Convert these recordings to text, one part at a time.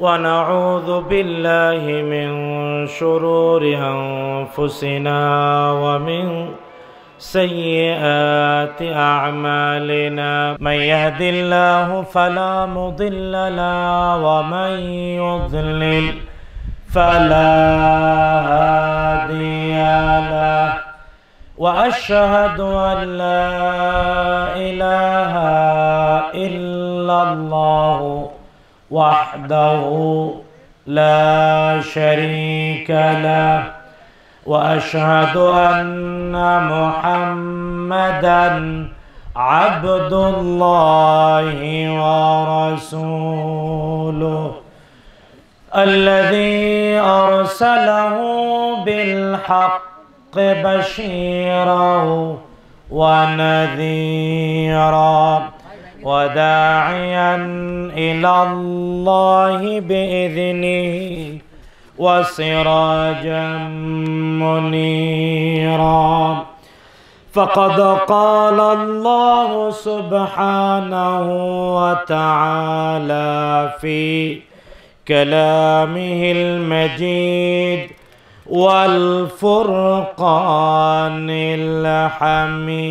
ونعوذ بالله من شرور أنفسنا ومن سيئات أعمالنا من يهد الله فلا مضل له ومن يضلل فلا هادي له وأشهد أن لا إله إلا الله وحده لا شريك له واشهد ان محمدا عبد الله ورسوله الذي ارسله بالحق بشيرا ونذيرا وداعيا إلى الله بإذنه وسراجا منيرا فقد قال الله سبحانه وتعالى في كلامه المجيد والفرقان الحميد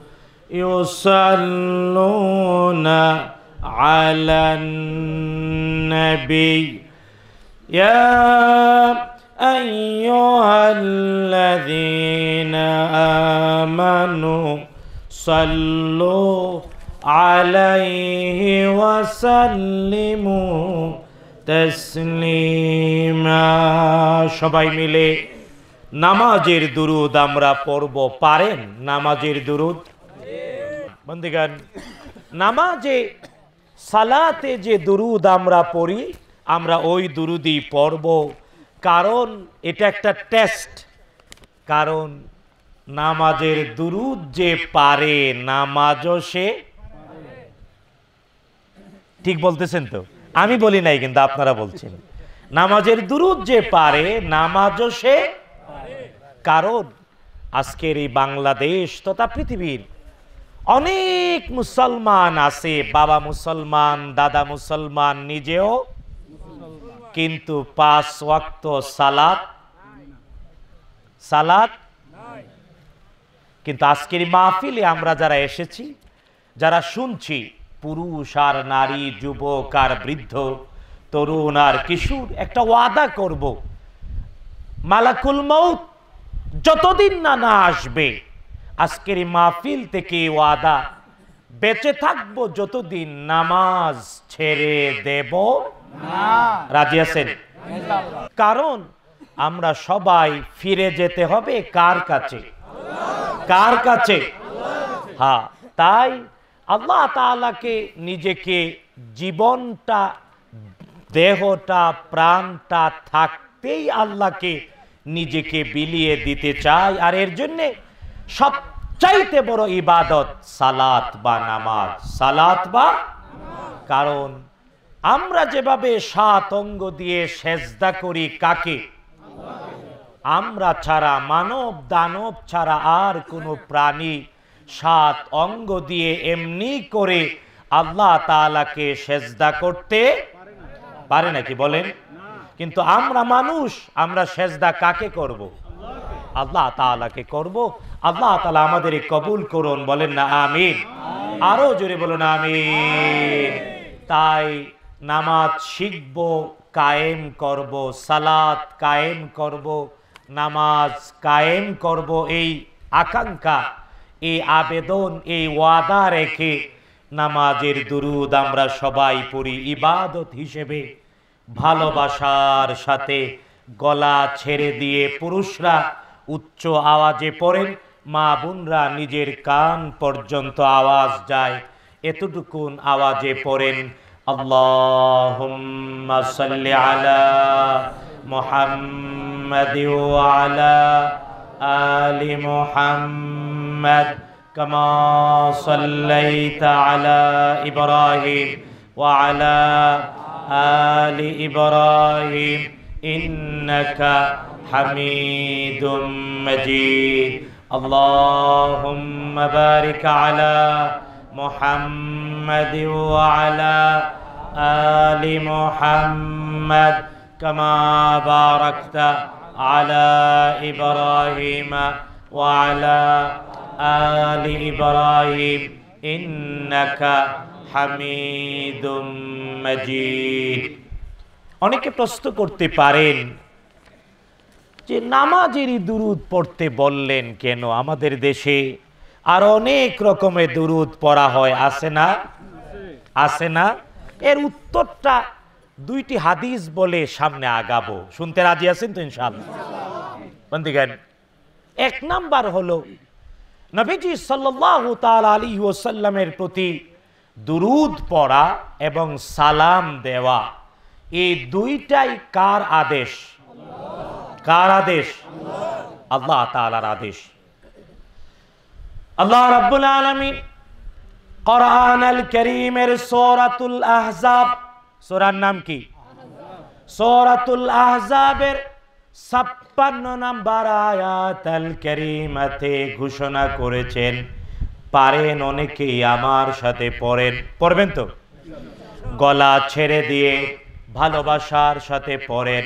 يصلون على النبي يا أيها الذين آمنوا صلوا عليه وسلموا تسليما شبعي ملي নামাজের দুরুদ আমরা পড়ব পারেন নামাজের দুরুদ বন্দিগান নামাজে সালাতে যে দুরুদ আমরা পড়ি আমরা ওই দুরুদি পড়ব কারণ এটা একটা টেস্ট কারণ নামাজের দুরুদ যে পারে নামাজও সে ঠিক বলতেছেন তো আমি বলি নাই কিন্তু আপনারা বলছেন নামাজের দুরুদ যে পারে নামাজও সে কারণ আজকের এই বাংলাদেশ তথা পৃথিবীর অনেক মুসলমান আছে বাবা মুসলমান দাদা মুসলমান নিজেও কিন্তু পাঁচ ওয়াক্ত সালাত সালাত কিন্তু আজকের মাহফিলে আমরা যারা এসেছি যারা শুনছি পুরুষ আর নারী যুবক আর বৃদ্ধ তরুণ আর কিশোর একটা ওয়াদা করব মালাকুল মৌত যতদিন না না আসবে আজকের মাহফিল থেকে ওয়াদা বেঁচে থাকবো যতদিন নামাজ ছেড়ে দেব রাজি আছেন কারণ আমরা সবাই ফিরে যেতে হবে কার কাছে কার কাছে হ্যাঁ তাই আল্লাহ তালাকে নিজেকে জীবনটা দেহটা প্রাণটা থাকতেই আল্লাহকে নিজেকে বিলিয়ে দিতে চাই আর এর জন্যে সব চাইতে বড় ইবাদত সালাত বা নামাজ সালাত বা কারণ আমরা যেভাবে সাত অঙ্গ দিয়ে সেজদা করি কাকে আমরা ছাড়া মানব দানব ছাড়া আর কোনো প্রাণী সাত অঙ্গ দিয়ে এমনি করে আল্লাহ তালাকে সেজদা করতে পারে নাকি বলেন কিন্তু আমরা মানুষ আমরা সেজদা কাকে করব আল্লাহ তালাকে করব আল্লাহ তালা আমাদের কবুল করুন বলেন না আমিন আরও জোরে বলুন আমিন তাই নামাজ শিখব কায়েম করব সালাত কায়েম করব নামাজ কায়েম করব এই আকাঙ্ক্ষা এই আবেদন এই ওয়াদা রেখে নামাজের দুরুদ আমরা সবাই পড়ি ইবাদত হিসেবে ভালোবাসার সাথে গলা ছেড়ে দিয়ে পুরুষরা উচ্চ আওয়াজে পড়েন মা বোনরা নিজের কান পর্যন্ত আওয়াজ যায় এতটুকু আওয়াজে পড়েন আল্লাহুম্মা আলা আলি মোহাম্মদ আলা ইব্রাহিম আলি ইব্রাহিম ইন্নাকা হামিদুম মজিদ اللهم بارك على محمد وعلى آل محمد كما باركت على إبراهيم وعلى آل إبراهيم إنك হামিদুম মাজিদ অনেকে প্রশ্ন করতে পারেন যে নামাজেরই দুরুদ পড়তে বললেন কেন আমাদের দেশে আর অনেক রকমের দুরুদ পড়া হয় আসে না আসে না এর উত্তরটা দুইটি হাদিস বলে সামনে আগাবো শুনতে রাজি আছেন তো ইনশাল এক নাম্বার হলো নবীজি সাল্লাহতাল আলী ওসাল্লামের প্রতি দুরুদ পড়া এবং সালাম দেওয়া এই দুইটাই কার আদেশ কার আদেশ আল্লাহ তালার আদেশ আল্লাহ রাব্বুল আলমী কোরআন আল করিমের সোরাতুল আহজাব সোরার নাম কি সোরাতুল আহজাবের ছাপ্পান্ন নাম্বার আয়াত আল করিমাতে ঘোষণা করেছেন পারেন অনেকেই আমার সাথে পড়েন পড়বেন তো গলা ছেড়ে দিয়ে ভালোবাসার সাথে পড়েন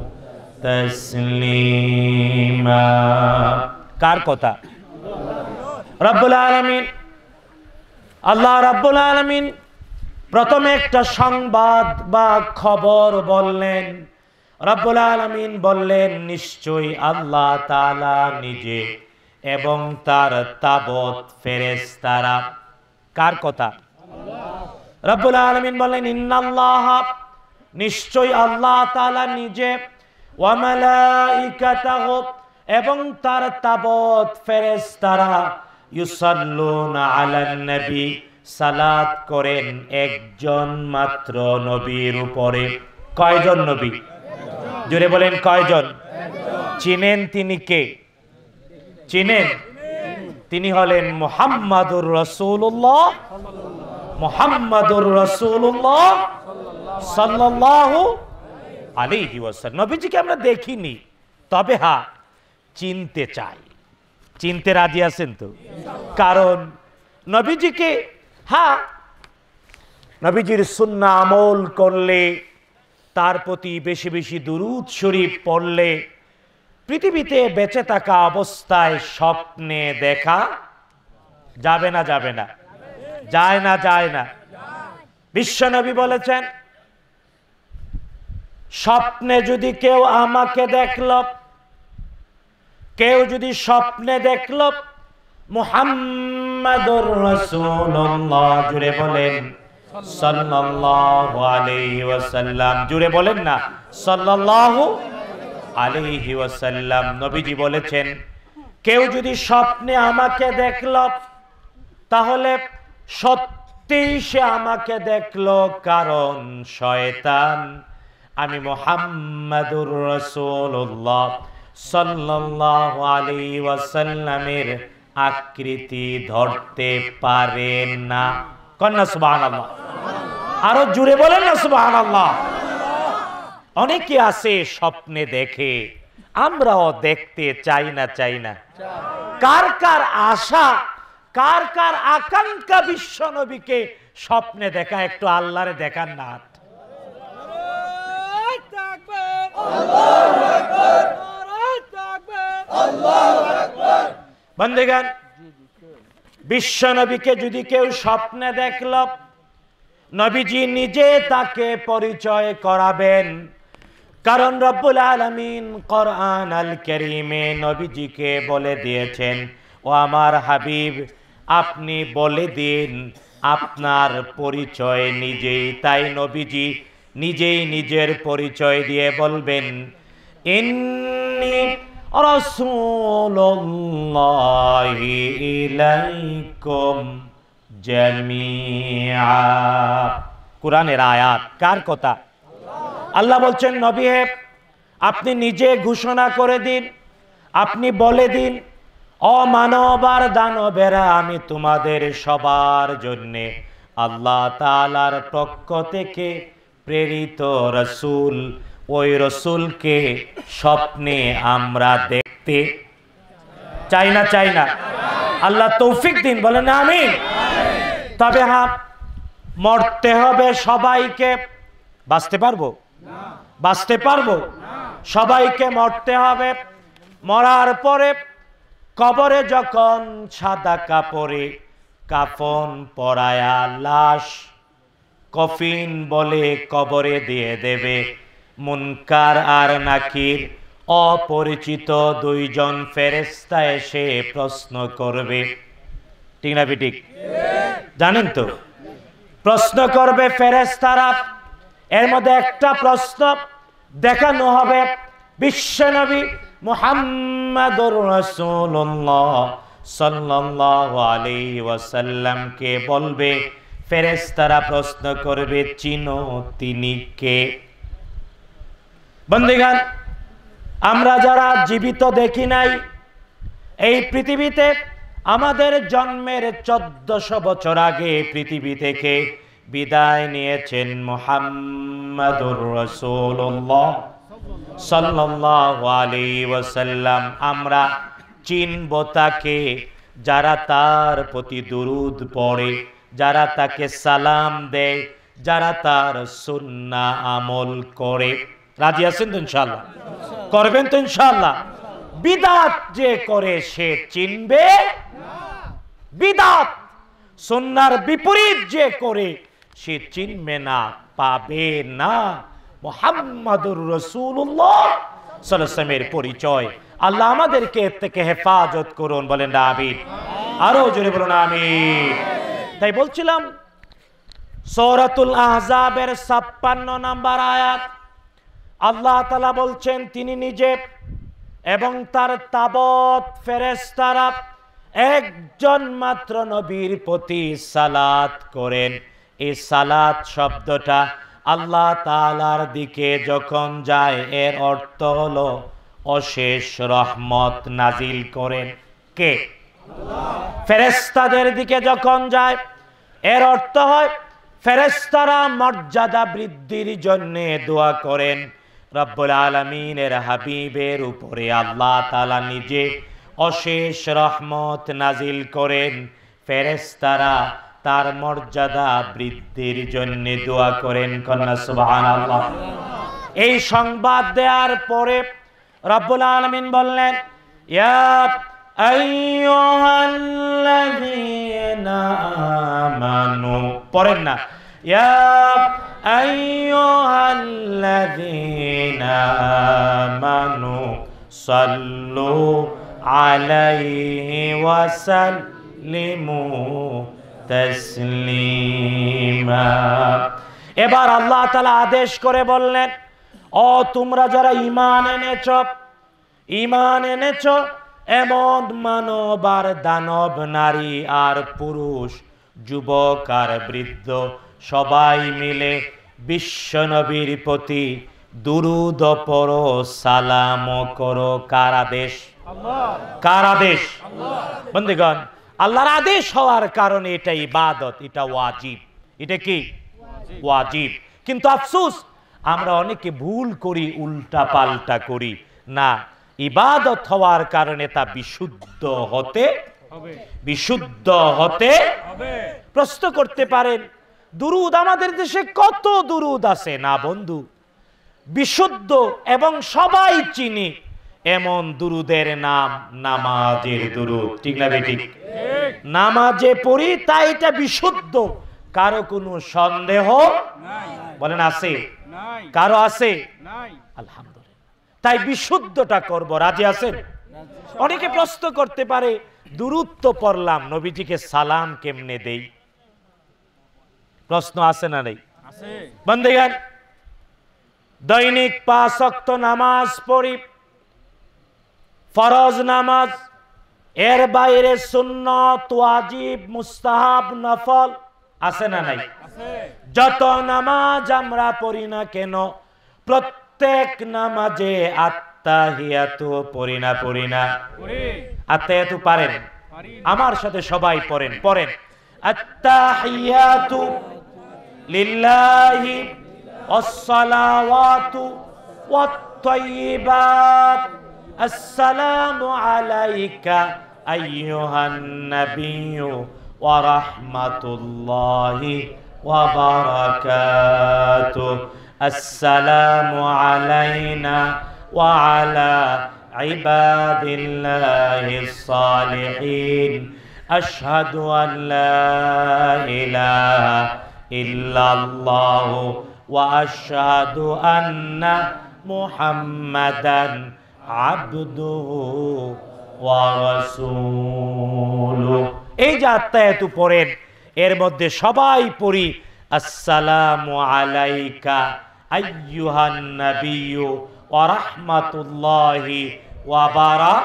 কার কথা রব্বুল আলমিন আল্লাহ রব্বুল আলমিন প্রথমে একটা সংবাদ বা খবর বললেন রব্বুল আলমিন বললেন নিশ্চয়ই আল্লাহ তালা নিজে এবং তার তাবত ফেরেস তারা কার কথা রব্বুল আলমিন বললেন ইন্নাল্লাহ নিশ্চয়ই আল্লাহ তালা নিজে এবং তার তাবত ফেরেস তারা নবী সালাত করেন একজন মাত্র নবীর উপরে কয়জন নবী জোরে বলেন কয়জন চিনেন তিনি কে চিনেন তিনি হলেন মোহাম্মদুর রসুল্লাহ মোহাম্মদুর রসুল্লাহ সাল্লাল্লাহু আলিহি ওয়াসাল্লাম নবীজিকে আমরা দেখিনি তবে হা চিনতে চাই চিনতে রাজি আছেন তো কারণ নবীজিকে হা নবীজির সুন্না আমল করলে তার প্রতি বেশি বেশি দুরুদ শরীফ পড়লে পৃথিবীতে বেঁচে থাকা অবস্থায় স্বপ্নে দেখা যাবে না যাবে না যায় না যায় না বিশ্বনবী বলেছেন স্বপ্নে যদি কেউ আমাকে দেখল কেউ যদি স্বপ্নে দেখল মুহাম্মাদুর রাসূলুল্লাহ বলেন সাল্লাল্লাহু আলাইহি ওয়াসাল্লাম বলেন না সাল্লাল্লাহু আলাইহি ওয়াসাল্লাম নবীজি বলেছেন কেউ যদি স্বপ্নে আমাকে দেখল তাহলে সত্যি সে আমাকে দেখল কারণ শয়তান আমি মোহাম্মদুর রসুল্লাহ সাল্লাহ আলী ওয়াসাল্লামের আকৃতি ধরতে পারে না কন্যা সুবাহ আল্লাহ আরো জুড়ে বলেন না সুবাহ আল্লাহ অনেকে আসে স্বপ্নে দেখে আমরাও দেখতে চাই না চাই না কার কার আশা কার কার আকাঙ্ক্ষা বিশ্ব নবীকে স্বপ্নে দেখা একটু আল্লাহরে দেখার না বন্দেগান বিশ্ব নবীকে যদি কেউ স্বপ্নে দেখল নবীজি নিজে তাকে পরিচয় করাবেন কারণ রব্বুল আলমিন করআন আল করিমে নবীজিকে বলে দিয়েছেন ও আমার হাবিব আপনি বলে দিন আপনার পরিচয় নিজেই তাই নবীজি নিজেই নিজের পরিচয় দিয়ে বলবেন কোরআনের আয়াত কার কথা আল্লাহ বলছেন নবী আপনি নিজে ঘোষণা করে দিন আপনি বলে দিন অমানবার দানবেরা আমি তোমাদের সবার জন্যে আল্লাহ তালার পক্ষ থেকে প্রেরিত রসুল ওই রসুলকে স্বপ্নে আমরা দেখতে চাই না চাই না আল্লাহ তৌফিক দিন বলেন আমি তবে হ্যাঁ মরতে হবে সবাইকে বাঁচতে পারবো বাঁচতে পারবো সবাইকে মরতে হবে মরার পরে কবরে যখন সাদা কাপড়ে কাফন পরায়া লাশ কফিন বলে কবরে দিয়ে দেবে মুনকার আর নাকির অপরিচিত দুইজন ফেরেস্তা এসে প্রশ্ন করবে ঠিক না ঠিক জানেন তো প্রশ্ন করবে ফেরেস্তারা এর মধ্যে একটা প্রশ্ন দেখানো হবে বিশ্বনবী মুহাম্মাদুর রাসূলুল্লাহ সাল্লাল্লাহু আলাইহি ওয়াসাল্লামকে বলবে ফেরেস্তারা প্রশ্ন করবে চিন তিনি কে বন্দিগান আমরা যারা জীবিত দেখি নাই এই পৃথিবীতে আমাদের জন্মের চোদ্দশো বছর আগে পৃথিবী থেকে বিদায় নিয়েছেন মোহাম্মদুর রসুল্লাহ সাল্লাহ আলী ওসাল্লাম আমরা চিনব তাকে যারা তার প্রতি দুরুদ পড়ে যারা তাকে সালাম দেয় যারা তার সুন্না আমল করে রাজি আছেন তো ইনশাল্লাহ করবেন তো ইনশাল্লাহ বিদাত যে করে সে চিনবে বিদাত সুন্নার বিপরীত যে করে সে চিনবে না পাবে না মোহাম্মদুর রসুল্লাহ সালামের পরিচয় আল্লাহ আমাদেরকে থেকে হেফাজত করুন বলেন আমিন আরো জোরে বলুন আমিন তাই বলছিলাম সৌরাতুল আহজাবের ছাপ্পান্ন নাম্বার আয়াত আল্লাহ তালা বলছেন তিনি নিজে এবং তার তাবৎ ফেরেস্তারা একজন মাত্র নবীর প্রতি সালাত করেন এই সালাত শব্দটা আল্লাহ তালার দিকে যখন যায় এর অর্থ হল অশেষ রহমত নাজিল করেন কে ফেরেস্তাদের দিকে যখন যায় এর অর্থ হয় ফেরেস্তারা মর্যাদা বৃদ্ধির জন্য দোয়া করেন রব্বুল আলমিনের হাবিবের উপরে আল্লাহ তালা নিজে অশেষ রহমত নাজিল করেন ফেরেস্তারা তার মর্যাদা বৃদ্ধির জন্য দোয়া করেন কন্যা সুবাহান আল্লাহ এই সংবাদ দেওয়ার পরে রব্বুল আলমিন বললেন ইয়াব আমানু পড়েন না ইয়া আইয়ুহাল্লাযীনা আমানু সাল্লু আলাইহি ওয়া সাল্লিমু তাসলিমা এবার আল্লাহ তাআলা আদেশ করে বললেন ও তোমরা যারা ঈমান এনেছো ঈমান এনেছো এমন মানব আর দানব নারী আর পুরুষ যুবক আর বৃদ্ধ সবাই মিলে বিশ্বনবীর প্রতি দুরুদ পর সালাম কর কারাদেশ কারাদেশ বন্ধুগণ আল্লাহর আদেশ হওয়ার কারণে এটা ইবাদত এটা ওয়াজিব এটা কি ওয়াজিব কিন্তু আফসুস আমরা অনেকে ভুল করি উল্টা পাল্টা করি না ইবাদত হওয়ার কারণে তা বিশুদ্ধ হতে বিশুদ্ধ হতে প্রশ্ন করতে পারেন দুরুদ আমাদের দেশে কত দুরুদ আছে না বন্ধু বিশুদ্ধ এবং সবাই চিনি এমন দুরুদের নাম নামাজের দুরুদ ঠিক না বেটি নামাজে পড়ি তাই এটা বিশুদ্ধ কারো কোনো সন্দেহ বলেন আছে কারো আছে আলহামদুলিল্লাহ তাই বিশুদ্ধটা করব রাজি আছেন অনেকে প্রশ্ন করতে পারে দূরত্ব পড়লাম নবীজিকে সালাম কেমনে দেই প্রশ্ন আছে না নেই বন্ধুগান দৈনিক পাশক্ত নামাজ পড়ি ফরজ নামাজ এর বাইরে সুন্নত ওয়াজিব মুস্তাহাব নফল আছে না নাই যত নামাজ আমরা পড়ি না কেন প্রত্যেক নামাজে পারেন আমার সাথে সবাই পড়েন পড়েন আত্তাহিয়াতু লিল্লাহি والصلوات والطيبات আলাইকা عليك أيها النبي ورحمة الله وبركاته السلام علينا وعلى عباد الله الصالحين أشهد أن لا إله إلا الله وأشهد أن محمدا عبده ورسوله এই যে আত্মায়াতু পড়েন এর মধ্যে সবাই পড়ি আসসালামু আলাইকা আইয়ুহান নাবিয়্যু ওয়া রাহমাতুল্লাহি ওয়া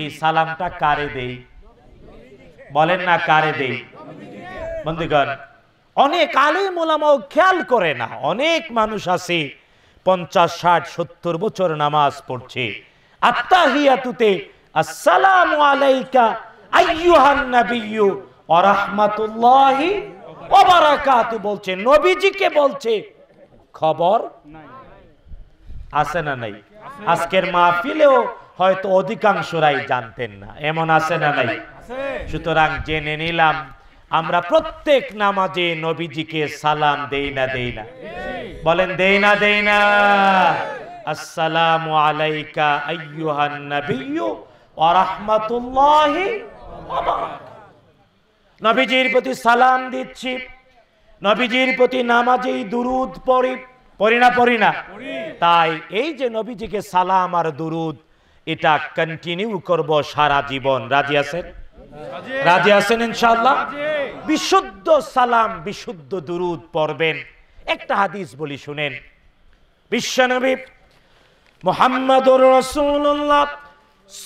এই সালামটা কারে দেই বলেন না কারে দেই বন্ধুগণ অনেক আলিম ওলামাও খেয়াল করে না অনেক মানুষ আছে পঞ্চাশ ষাট সত্তর বছর নামাজ পড়ছে আত্মাহিয়াতুতে আসসালামু আলাইকা আইয়ুহান নাবিয়্যু ওয়া রাহমাতুল্লাহি ওয়া বারাকাতু বলছে নবীজিকে বলছে খবর আছে না নাই আজকের মাহফিলেও হয়তো অধিকাংশরাই জানতেন না এমন আছে না নাই সুতরাং জেনে নিলাম আমরা প্রত্যেক নামাজে নবীজিকে সালাম দেই না দেই না বলেন দেই না দেই না আসসালামু আলাইকা আইয়ুহান নাবিয়্যু ওয়া রাহমাতুল্লাহি ওয়া বারাকাতুহু নবীজির প্রতি সালাম দিচ্ছি নবীজির প্রতি নামাজেই দুরুদ পড়ি পড়ি না পড়ি না তাই এই যে নবীজিকে সালাম আর দুরুদ এটা কন্টিনিউ করব সারা জীবন রাজি আছেন রাজি আছেন ইনশাল্লাহ বিশুদ্ধ সালাম বিশুদ্ধ দুরুদ পড়বেন একটা হাদিস বলি শুনেন বিশ্বনবী মোহাম্মদুর রসুল্লাহ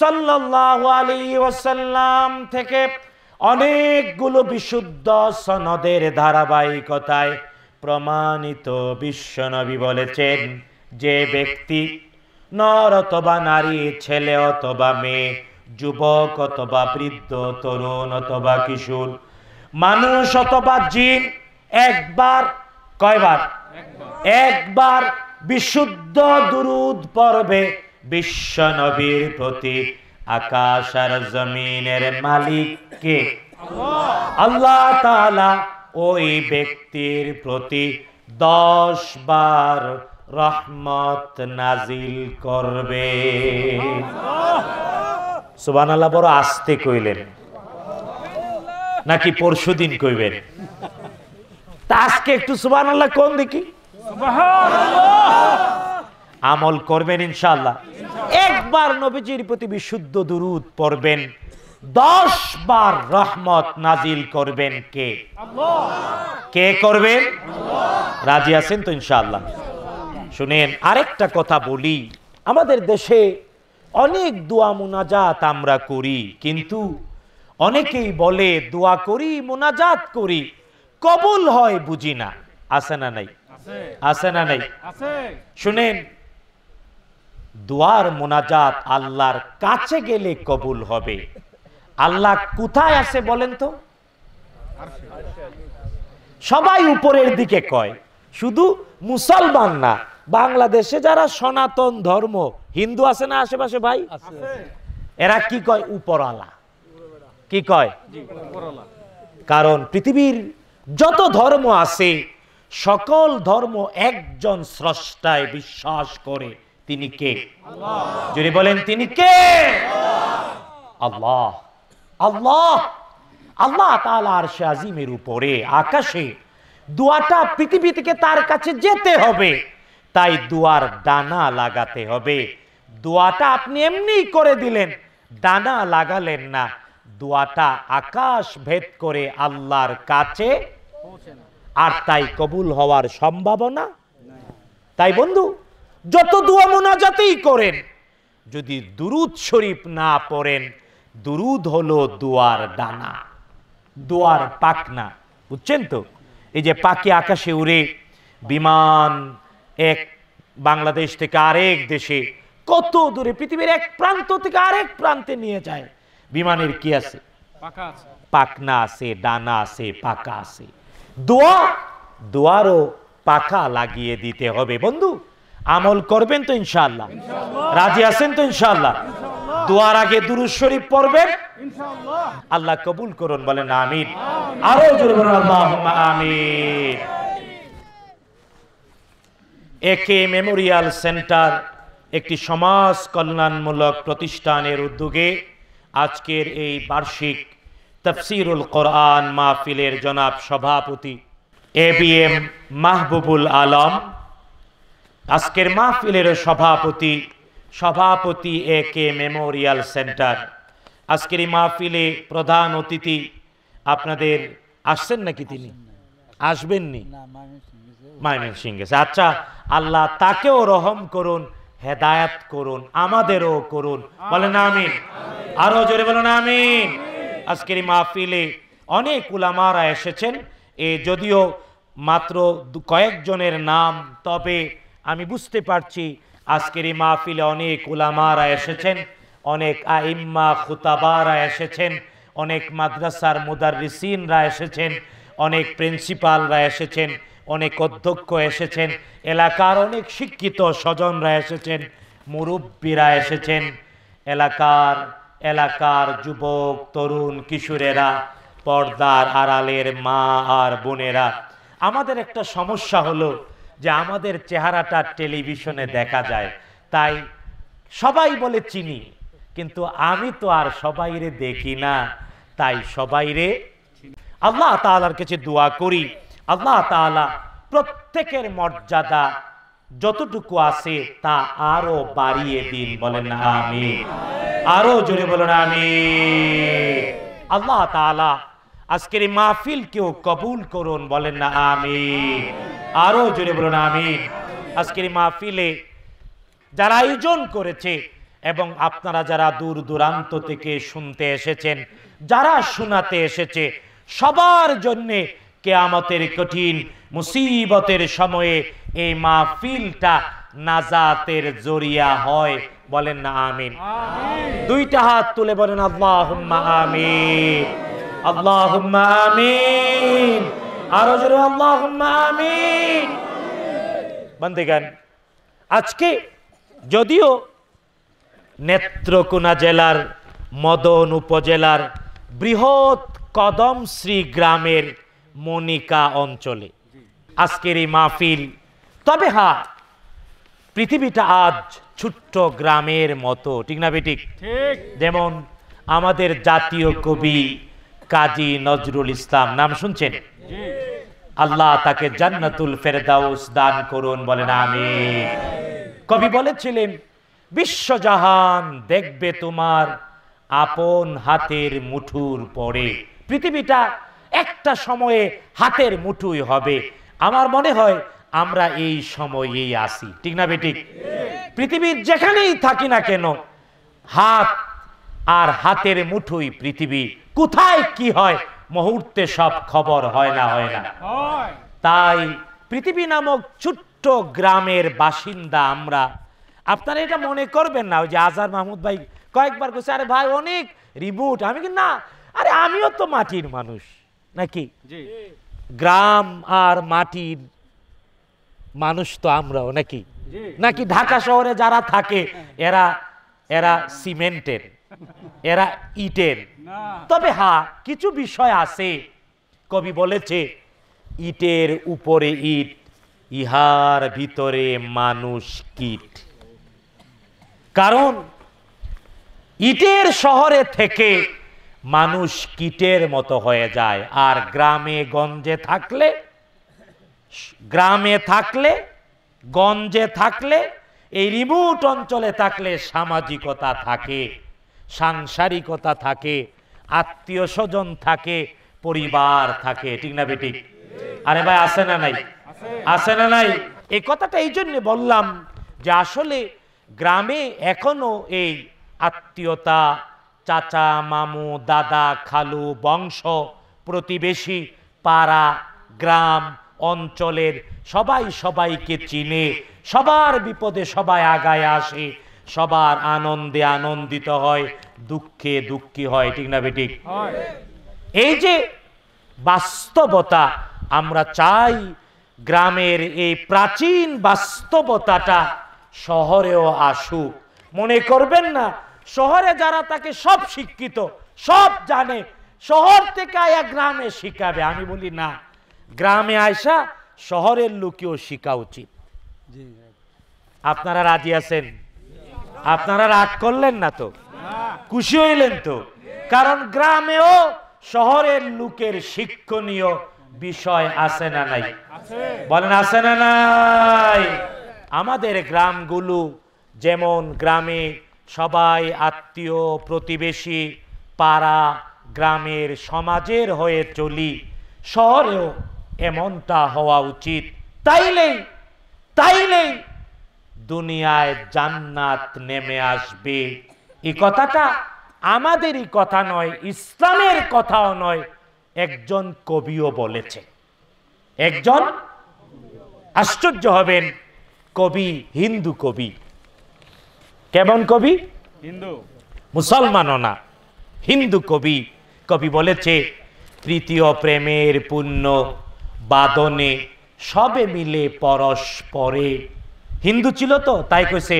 সাল্লাহ আলী ওসাল্লাম থেকে অনেকগুলো বিশুদ্ধ সনদের ধারাবাহিকতায় প্রমাণিত বিশ্বনবী বলেছেন যে ব্যক্তি নর অথবা নারী ছেলে অথবা মেয়ে যুবক অথবা বৃদ্ধ তরুণ অথবা কিশোর মানুষ অথবা জিন একবার কয়বার একবার বিশুদ্ধ দুরুদ পর্বে বিশ্বনবীর প্রতি আকাশ আর জমিনের মালিক কে আল্লাহ তাআলা ওই ব্যক্তির প্রতি দশ বার রহমত নাজিল করবে সুবান আল্লাহ বড় আসতে কইলেন নাকি পরশু দিন কইবেন তা আজকে একটু সুবান আল্লাহ কোন দেখি আমল করবেন ইনশাল্লাহ একবার নবীজির প্রতি বিশুদ্ধ দুরুদ পড়বেন দশ বার রহমত নাজিল করবেন কে কে করবেন রাজি আছেন তো ইনশাল্লাহ শুনেন আরেকটা কথা বলি আমাদের দেশে অনেক দোয়া মোনাজাত আমরা করি কিন্তু অনেকেই বলে দোয়া করি মোনাজাত করি কবুল হয় বুঝি না আছে না নাই আছে না নাই শুনেন দোয়ার মোনাজাত আল্লাহর কাছে গেলে কবুল হবে আল্লাহ কোথায় আছে বলেন তো সবাই উপরের দিকে কয় শুধু মুসলমান না বাংলাদেশে যারা সনাতন ধর্ম হিন্দু আছে না আশেপাশে ভাই এরা কি কয় উপরালা কি কয় কারণ পৃথিবীর যত ধর্ম আছে সকল ধর্ম একজন স্রষ্টায় বিশ্বাস করে তিনি কে যদি বলেন তিনি কে আল্লাহ আল্লাহ আল্লাহ তালার শাহিমের উপরে আকাশে দুয়াটা পৃথিবী থেকে তার কাছে যেতে হবে তাই দুয়ার দানা লাগাতে হবে দুয়াটা আপনি এমনি করে দিলেন দানা লাগালেন না দুয়াটা আকাশ ভেদ করে আল্লাহর কাছে আর তাই কবুল হওয়ার সম্ভাবনা তাই বন্ধু যত দোয়া মোনাজাতেই করেন যদি দুরুদ শরীফ না পড়েন দুরুদ হলো দোয়ার ডানা দোয়ার পাকনা বুঝছেন তো এই যে পাখি আকাশে উড়ে বিমান এক বাংলাদেশ থেকে আরেক দেশে কত দূরে পৃথিবীর এক প্রান্ত থেকে আরেক প্রান্তে নিয়ে যায় বিমানের কি আছে পাকনা আছে ডানা আছে পাকা আছে দোয়া দোয়ারও পাকা লাগিয়ে দিতে হবে বন্ধু আমল করবেন তো ইনশাল্লাহ রাজি আছেন তো ইনশাল্লাহ দোয়ার আগে দুরুজ শরীফ পড়বেন আল্লাহ কবুল করুন বলেন আমিন আরো জোরে আমিন একে মেমোরিয়াল সেন্টার একটি সমাজ কল্যাণমূলক প্রতিষ্ঠানের উদ্যোগে আজকের এই বার্ষিক তফসিরুল কোরআন মাহফিলের জনাব সভাপতি A B M Mahbubul Alam আজকের মাহফিলের সভাপতি সভাপতি এ কে মেমোরিয়াল সেন্টার আজকের এই মাহফিলে প্রধান অতিথি আপনাদের আসছেন নাকি তিনি আসবেননি মাইমেন সিং আচ্ছা আল্লাহ তাকেও রহম করুন হেদায়াত করুন আমাদেরও করুন বলেন আমিন আরো জোরে বলেন আমিন আজকের এই মাহফিলে অনেক উলামারা এসেছেন এ যদিও মাত্র কয়েকজনের নাম তবে আমি বুঝতে পারছি আজকের এই মাহফিলে অনেক ওলামারা এসেছেন অনেক আইম্মা খুতাবারা এসেছেন অনেক মাদ্রাসার মুদারিসিনরা এসেছেন অনেক প্রিন্সিপালরা এসেছেন অনেক অধ্যক্ষ এসেছেন এলাকার অনেক শিক্ষিত স্বজনরা এসেছেন মুরব্বীরা এসেছেন এলাকার এলাকার যুবক তরুণ কিশোরেরা পর্দার আড়ালের মা আর বোনেরা আমাদের একটা সমস্যা হলো যে আমাদের চেহারাটা টেলিভিশনে দেখা যায় তাই সবাই বলে চিনি কিন্তু আমি তো আর রে দেখি না তাই রে আল্লাহ তালার কাছে দোয়া করি আল্লাহ তালা প্রত্যেকের মর্যাদা যতটুকু আছে তা আরো বাড়িয়ে দিন বলেন আমি আরো জোরে বলেন আমি আল্লাহ তালা আজকের এই মাহফিল কেউ কবুল করুন বলেন না আমি আরো জোরে বলুন আমি আজকের এই মাহফিলে যারা আয়োজন করেছে এবং আপনারা যারা দূর দূরান্ত থেকে শুনতে এসেছেন যারা শোনাতে এসেছে সবার জন্যে কেয়ামতের কঠিন মুসিবতের সময়ে এই মাহফিলটা নাজাতের জরিয়া হয় বলেন না আমিন দুইটা হাত তুলে বলেন আল্লাহ আমিন আল্লাহুম্মা আমিন আরো জোরে আল্লাহুম্মা আমিন আজকে যদিও নেত্রকোনা জেলার মদন উপজেলার বৃহৎ কদমশ্রী গ্রামের মনিকা অঞ্চলে আজকের এই মাহফিল তবে হা পৃথিবীটা আজ ছোট্ট গ্রামের মতো ঠিক না বেটিক যেমন আমাদের জাতীয় কবি কাজী নজরুল ইসলাম নাম শুনছেন আল্লাহ তাকে জান্নাতুল ফেরদাউস দান করুন বলেন আমি কবি বলেছিলেন বিশ্বজাহান দেখবে তোমার আপন হাতের মুঠুর পরে পৃথিবীটা একটা সময়ে হাতের মুঠুই হবে আমার মনে হয় আমরা এই সময়েই আসি ঠিক না বেটিক পৃথিবীর যেখানেই থাকি না কেন হাত আর হাতের মুঠুই পৃথিবী কোথায় কি হয় মুহূর্তে সব খবর হয় না হয় না তাই পৃথিবী নামক ছোট্ট গ্রামের বাসিন্দা আমরা আপনারা এটা মনে করবেন না ওই যে আজহার মাহমুদ ভাই কয়েকবার কইছে আরে ভাই অনেক রিবুট আমি কি না আরে আমিও তো মাটির মানুষ নাকি গ্রাম আর মাটির মানুষ তো আমরাও নাকি নাকি ঢাকা শহরে যারা থাকে এরা এরা সিমেন্টের এরা ইটের তবে হ্যাঁ কিছু বিষয় আছে কবি বলেছে ইটের উপরে ইট ইহার ভিতরে মানুষ কীট কারণ ইটের শহরে থেকে মানুষ কীটের মতো হয়ে যায় আর গ্রামে গঞ্জে থাকলে গ্রামে থাকলে গঞ্জে থাকলে এই রিমোট অঞ্চলে থাকলে সামাজিকতা থাকে সাংসারিকতা থাকে আত্মীয় স্বজন থাকে পরিবার থাকে ঠিক না বেটি আরে ভাই আছে না নাই আসে না নাই এই কথাটা এই জন্য বললাম যে আসলে গ্রামে এখনো এই আত্মীয়তা চাচা মামু দাদা খালু বংশ প্রতিবেশী পাড়া গ্রাম অঞ্চলের সবাই সবাইকে চিনে সবার বিপদে সবাই আগায় আসে সবার আনন্দে আনন্দিত হয় দুঃখে দুঃখী হয় ঠিক না বেটিক এই যে বাস্তবতা আমরা চাই গ্রামের এই প্রাচীন বাস্তবতাটা শহরেও আসুক মনে করবেন না শহরে যারা তাকে সব শিক্ষিত সব জানে শহর থেকে আয়া গ্রামে শিখাবে আমি বলি না গ্রামে আয়সা শহরের লোকেও শিখা উচিত আপনারা রাজি আছেন আপনারা রাগ করলেন না তো খুশি হইলেন তো কারণ গ্রামেও শহরের লোকের শিক্ষণীয় বিষয় আছে না নাই বলেন আছে না নাই আমাদের গ্রামগুলো যেমন গ্রামে সবাই আত্মীয় প্রতিবেশী পাড়া গ্রামের সমাজের হয়ে চলি শহরেও এমনটা হওয়া উচিত তাইলেই তাইলেই দুনিয়ায় জান্নাত নেমে আসবে এই কথাটা আমাদেরই কথা নয় ইসলামের কথাও নয় একজন কবিও বলেছে একজন আশ্চর্য হবেন কবি হিন্দু কবি কেমন কবি হিন্দু মুসলমানও না হিন্দু কবি কবি বলেছে তৃতীয় প্রেমের পুণ্য বাদনে সবে মিলে পরস্পরে হিন্দু ছিল তো তাই কইছে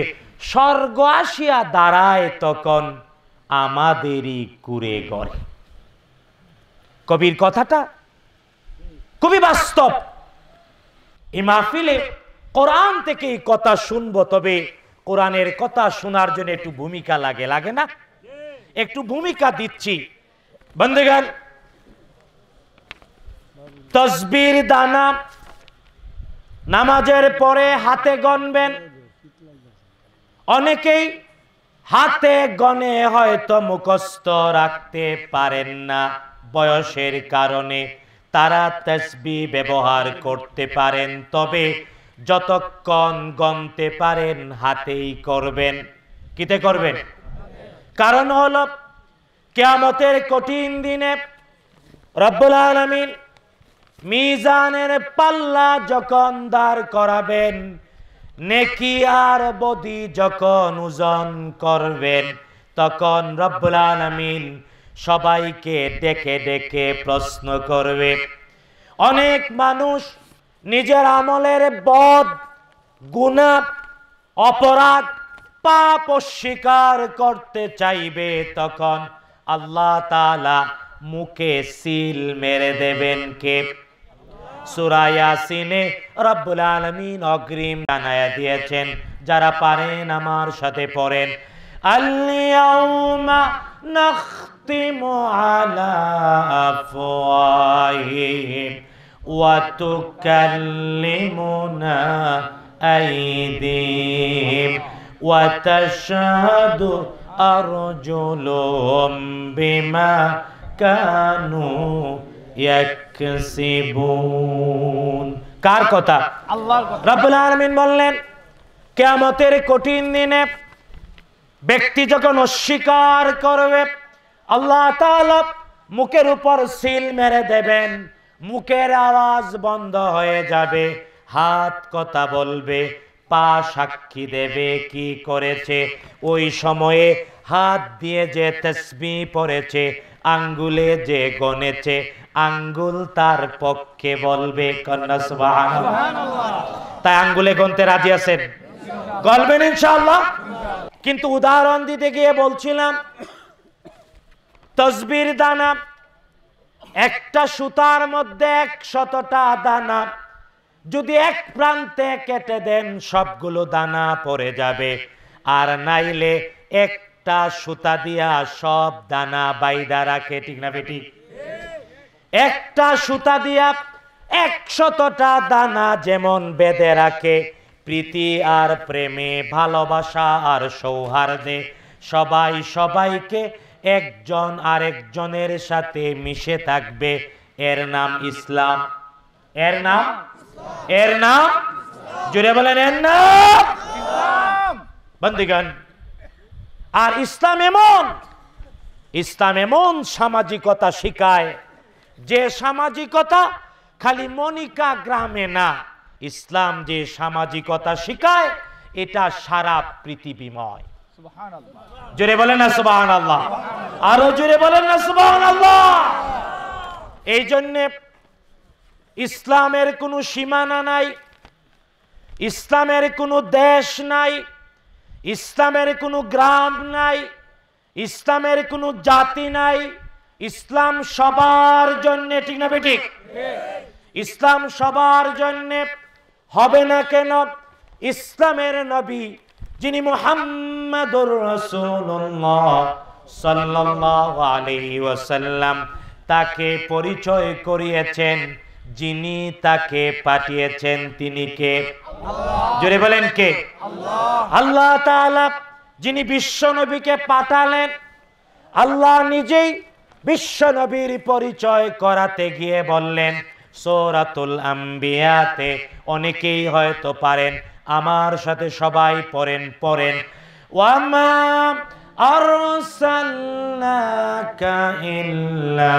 স্বর্গ আসিয়া দাঁড়ায় তখন আমাদেরই কুরে গড়ে কবির কথাটা খুবই বাস্তব এ মাহফিলে কোরআন থেকে এই কথা শুনবো তবে কোরআনের কথা শোনার জন্য একটু ভূমিকা লাগে লাগে না একটু ভূমিকা দিচ্ছি বন্দেগান তসবির দানা নামাজের পরে হাতে গণবেন অনেকেই হাতে গনে হয়তো মুখস্থ রাখতে পারেন না বয়সের কারণে তারা তেসবি ব্যবহার করতে পারেন তবে যতক্ষণ গনতে পারেন হাতেই করবেন কিতে করবেন কারণ হল কেয়ামতের কঠিন দিনে রব্বুল আলমিন মিজানের পাল্লা যখন দাঁড় করাবেন নেকি আর বদি যখন ওজন করবেন তখন রব্বুল আলমিন সবাইকে ডেকে ডেকে প্রশ্ন করবে অনেক মানুষ নিজের আমলের বদ গুণা অপরাধ পাপ অস্বীকার করতে চাইবে তখন আল্লাহ তালা মুখে সিল মেরে দেবেন কে সূরা ইয়াসিনে রব্বুল আলামিন অগ্রিম জানায়া দিয়েছেন যারা পারেন আমার সাথে পড়েন আল্লিয়াউমা নাখতিমু আলা আফওয়াহিহিম ওয়া তুকাল্লিমুনা আইদিহিম ওয়া তাশহাদু আরজুলুহুম বিমা কানু ইয়াক কার কথা আল্লাহর কথা রব্বুল আলামিন বললেন কেমতের কঠিন দিনে ব্যক্তি যখন অস্বীকার করবে আল্লাহ মুখের উপর সিল মেরে দেবেন মুখের আওয়াজ বন্ধ হয়ে যাবে হাত কথা বলবে পা সাক্ষী দেবে কি করেছে ওই সময়ে হাত দিয়ে যে তসবি পড়েছে আঙ্গুলে যে গনেছে আঙ্গুল তার পক্ষে বলবে কন্যা তাই আঙ্গুলে গনতে রাজি আছেন গলবেন ইনশাল্লাহ কিন্তু উদাহরণ দিতে গিয়ে বলছিলাম তসবির দানা একটা সুতার মধ্যে এক শতটা দানা যদি এক প্রান্তে কেটে দেন সবগুলো দানা পড়ে যাবে আর নাইলে এক একটা সুতা দিয়া সব দানা বাইদা রাখে ঠিক না বেটি একটা সুতা দিয়া একশতটা দানা যেমন বেঁধে রাখে প্রীতি আর প্রেমে ভালোবাসা আর সৌহার্দে সবাই সবাইকে একজন আরেকজনের সাথে মিশে থাকবে এর নাম ইসলাম এর নাম এর নাম জুড়ে বলেন এর নাম বন্দিগণ আর ইসলাম এমন ইসলাম এমন সামাজিকতা শিখায় যে সামাজিকতা খালি মনিকা গ্রামে না ইসলাম যে সামাজিকতা শিখায় এটা সারা পৃথিবীময় জোরে বলেন না সুবাহান আল্লাহ আরো জোরে বলেন না সুবহান আল্লাহ এই জন্যে ইসলামের কোনো সীমানা নাই ইসলামের কোনো দেশ নাই ইসলামের কোনো গ্রাম নাই ইসলামের কোনো জাতি নাই ইসলাম সবার জন্য ঠিক না বেঠিক ইসলাম সবার জন্য হবে না কেন ইসলামের নবী যিনি মোহাম্মদুর রসুল্লাহ সাল্লাল্লাহু আলাইহি ওয়াসাল্লাম তাকে পরিচয় করিয়েছেন যিনি তাকে পাঠিয়েছেন তিনি কে জোরে বলেন কে আল্লাহ তালা যিনি বিশ্ব নবীকে পাঠালেন আল্লাহ নিজেই বিশ্ব নবীর পরিচয় করাতে গিয়ে বললেন সৌরাতুল আম্বিয়াতে অনেকেই হয়তো পারেন আমার সাথে সবাই পড়েন পড়েন ওয়ামা আরসালনাকা ইল্লা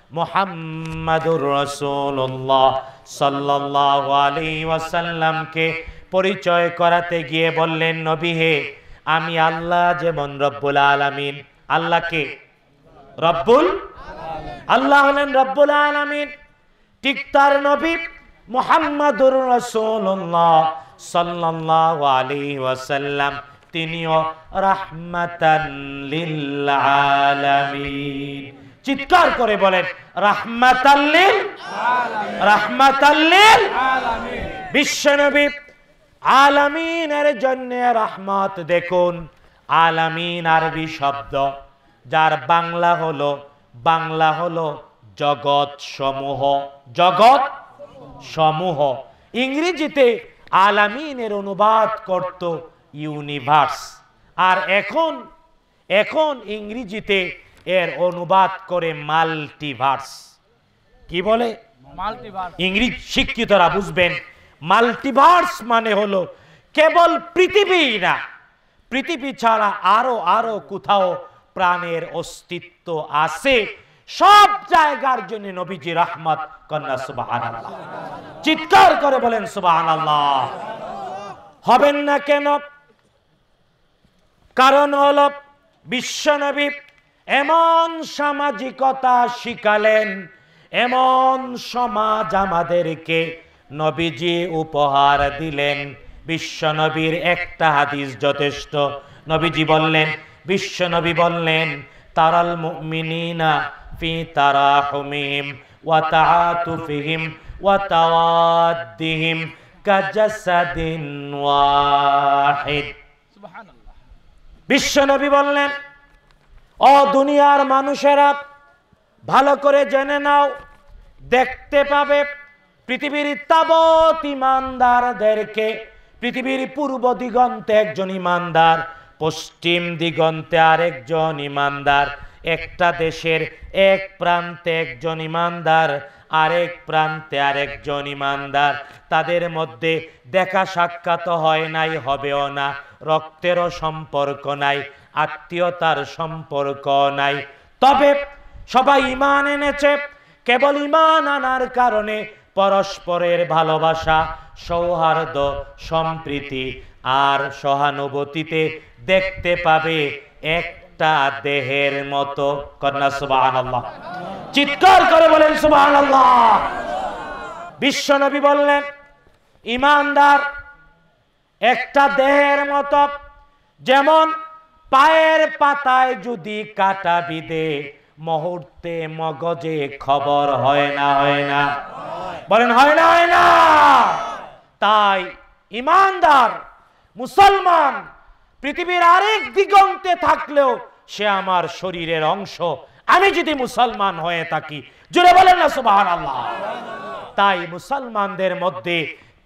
মোহাম্মদুর রসুল্লাহ সাল্লাহ আলী ওয়াসাল্লামকে পরিচয় করাতে গিয়ে বললেন নবী হে আমি আল্লাহ যেমন রব্বুল আলমিন আল্লাহকে রব্বুল আল্লাহ হলেন রব্বুল আলমিন ঠিক তার নবী মোহাম্মদুর রসুল্লাহ সাল্লাহ আলী ওয়াসাল্লাম তিনিও রাহমাতান লিল আলামিন চিৎকার করে বলেন রাহমাতাল্লিল রাহমাতাল্লিল বিশ্বনবী আলামিনের জন্য রাহমত দেখুন আলামিন আরবি শব্দ যার বাংলা হলো বাংলা হলো জগৎ সমূহ জগৎ সমূহ ইংরেজিতে আলামিনের অনুবাদ করত ইউনিভার্স আর এখন এখন ইংরেজিতে এর অনুবাদ করে মাল্টিভার্স কি বলে ইংরেজ শিক্ষিতরা বুঝবেন মাল্টিভার্স মানে হলো কেবল পৃথিবী না পৃথিবী ছাড়া আরো আরো কোথাও প্রাণের অস্তিত্ব আছে সব জায়গার জন্য নবীজি রহমত কন্যা সুবাহান চিৎকার করে বলেন সুবাহান আল্লাহ হবেন না কেন কারণ হল বিশ্বনবী এমন সামাজিকতা শিখালেন এমন সমাজ আমাদেরকে নবীজি উপহার দিলেন বিশ্বনবীর একটা হাদিস যথেষ্ট নবীজি বললেন বিশ্বনবী বললেন তারাল মুমিনিনা ফি তারাহুমিম ওয়া ফিহিম ওয়া তাওয়াদ্দিহিম কাজাসাদিন ওয়াহিদ সুবহানাল্লাহ বিশ্বনবী বললেন ও দুনিয়ার মানুষেরা ভালো করে জেনে নাও দেখতে পাবে পৃথিবীর তাবত ইমানদারদেরকে পৃথিবীর পূর্ব দিগন্তে একজন ইমানদার পশ্চিম দিগন্তে আরেকজন ইমানদার একটা দেশের এক প্রান্তে একজন ইমানদার আরেক প্রান্তে আরেকজন ইমানদার তাদের মধ্যে দেখা সাক্ষাৎ হয় নাই হবেও না রক্তেরও সম্পর্ক নাই আত্মীয়তার সম্পর্ক নাই তবে সবাই ইমান এনেছে কেবল ইমান আনার কারণে পরস্পরের ভালোবাসা সৌহার্দ সম্প্রীতি আর সহানুভূতিতে দেখতে পাবে একটা দেহের মতো কন্যা সুবাহ চিৎকার করে বলেন সুবাহ বিশ্বনবী বললেন ইমানদার একটা দেহের মতো যেমন পায়ের পাতায় যদি কাটা বিদে মুহূর্তে মগজে খবর হয় না হয় না বলেন হয় না হয় না তাই ইমানদার মুসলমান পৃথিবীর আরেক দিগন্তে থাকলেও সে আমার শরীরের অংশ আমি যদি মুসলমান হয়ে থাকি জুড়ে বলেন না সুবাহ আল্লাহ তাই মুসলমানদের মধ্যে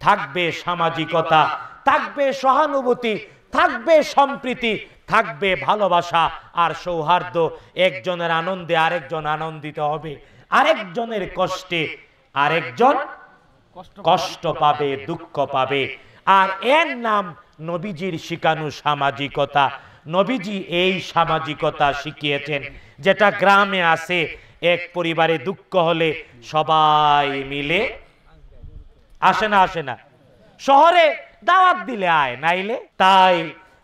থাকবে সামাজিকতা থাকবে সহানুভূতি থাকবে সম্প্রীতি থাকবে ভালোবাসা আর সৌহার্দ্য একজনের আনন্দে আরেকজন আনন্দিত হবে আরেকজনের কষ্টে আরেকজন কষ্ট পাবে দুঃখ পাবে আর এর নাম নবীজির শিকানু সামাজিকতা নবীজি এই সামাজিকতা শিখিয়েছেন যেটা গ্রামে আছে এক পরিবারে দুঃখ হলে সবাই মিলে আসে না আসে না শহরে দাওয়াত দিলে আয় নাইলে তাই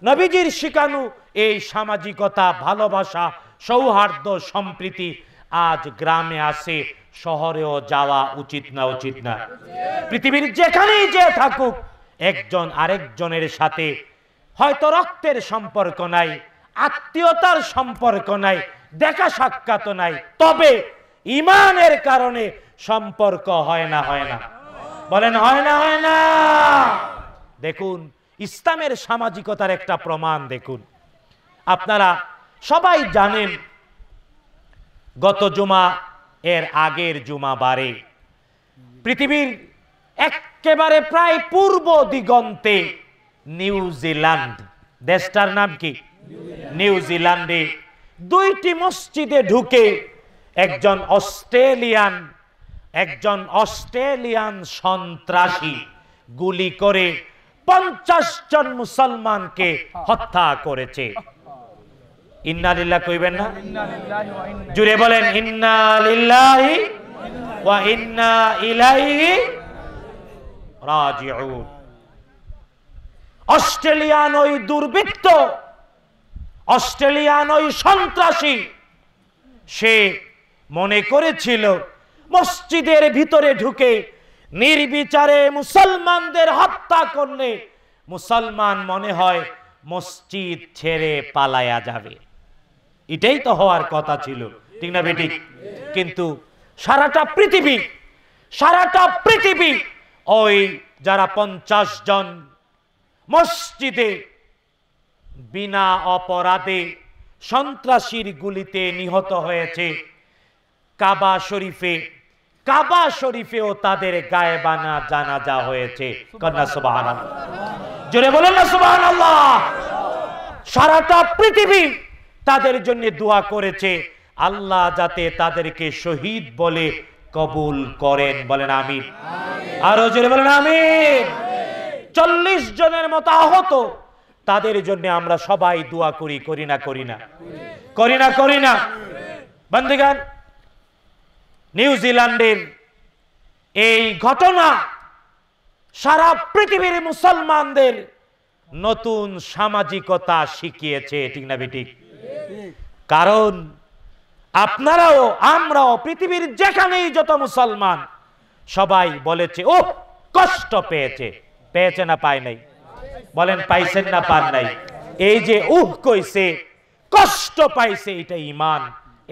নবীজির শিকানু এই সামাজিকতা ভালোবাসা সৌহার্দ্য সম্প্রীতি আজ গ্রামে আসে শহরেও যাওয়া উচিত না উচিত না পৃথিবীর যেখানেই যে থাকুক একজন আরেকজনের সাথে হয়তো রক্তের সম্পর্ক নাই আত্মীয়তার সম্পর্ক নাই দেখা সাক্ষাৎ নাই তবে ইমানের কারণে সম্পর্ক হয় না হয় না বলেন হয় না হয় না দেখুন ইসলামের সামাজিকতার একটা প্রমাণ দেখুন আপনারা সবাই জানেন গত জুমা এর আগের জুমা বারে পৃথিবীর একেবারে প্রায় পূর্ব দিগন্তে নিউজিল্যান্ড দেশটার নাম কি নিউজিল্যান্ডে দুইটি মসজিদে ঢুকে একজন অস্ট্রেলিয়ান একজন অস্ট্রেলিয়ান সন্ত্রাসী গুলি করে পঞ্চাশ জন মুসলমানকে হত্যা করেছে ইন্নালিল্লাহ কইবেন না জুড়ে বলেন ইন্নালিল্লাহি অস্ট্রেলিয়ান ওই দুর্বৃত্ত অস্ট্রেলিয়ান ওই সন্ত্রাসী সে মনে করেছিল মসজিদের ভিতরে ঢুকে নির্বিচারে মুসলমানদের হত্যা করলে মুসলমান মনে হয় মসজিদ ছেড়ে পালায়া যাবে এটাই তো হওয়ার কথা ছিল ঠিক না বেটি কিন্তু সারাটা পৃথিবী সারাটা পৃথিবী ওই যারা পঞ্চাশ জন মসজিদে বিনা অপরাধে সন্ত্রাসীর গুলিতে নিহত হয়েছে কাবা শরীফে কাবা শরীফেও তাদের গায়ে গায়েবানা জানাজা হয়েছে কন্যা সুবাহ জোরে বলেন না সুবাহ আল্লাহ সারাটা পৃথিবী তাদের জন্য দোয়া করেছে আল্লাহ যাতে তাদেরকে শহীদ বলে কবুল করেন বলেন আমি আরো জোরে বলেন আমি চল্লিশ জনের মতো আহত তাদের জন্য আমরা সবাই দোয়া করি করি না করি না করি না করি না বন্ধুগান নিউজিল্যান্ডের এই ঘটনা সারা পৃথিবীর মুসলমানদের নতুন সামাজিকতা শিখিয়েছে ঠিক না বেঠিক কারণ আপনারাও আমরাও পৃথিবীর যেখানেই যত মুসলমান সবাই বলেছে ও কষ্ট পেয়েছে পেয়েছে না পায় নাই বলেন পাইছেন না পান নাই এই যে উহ কইছে কষ্ট পাইছে এটা ইমান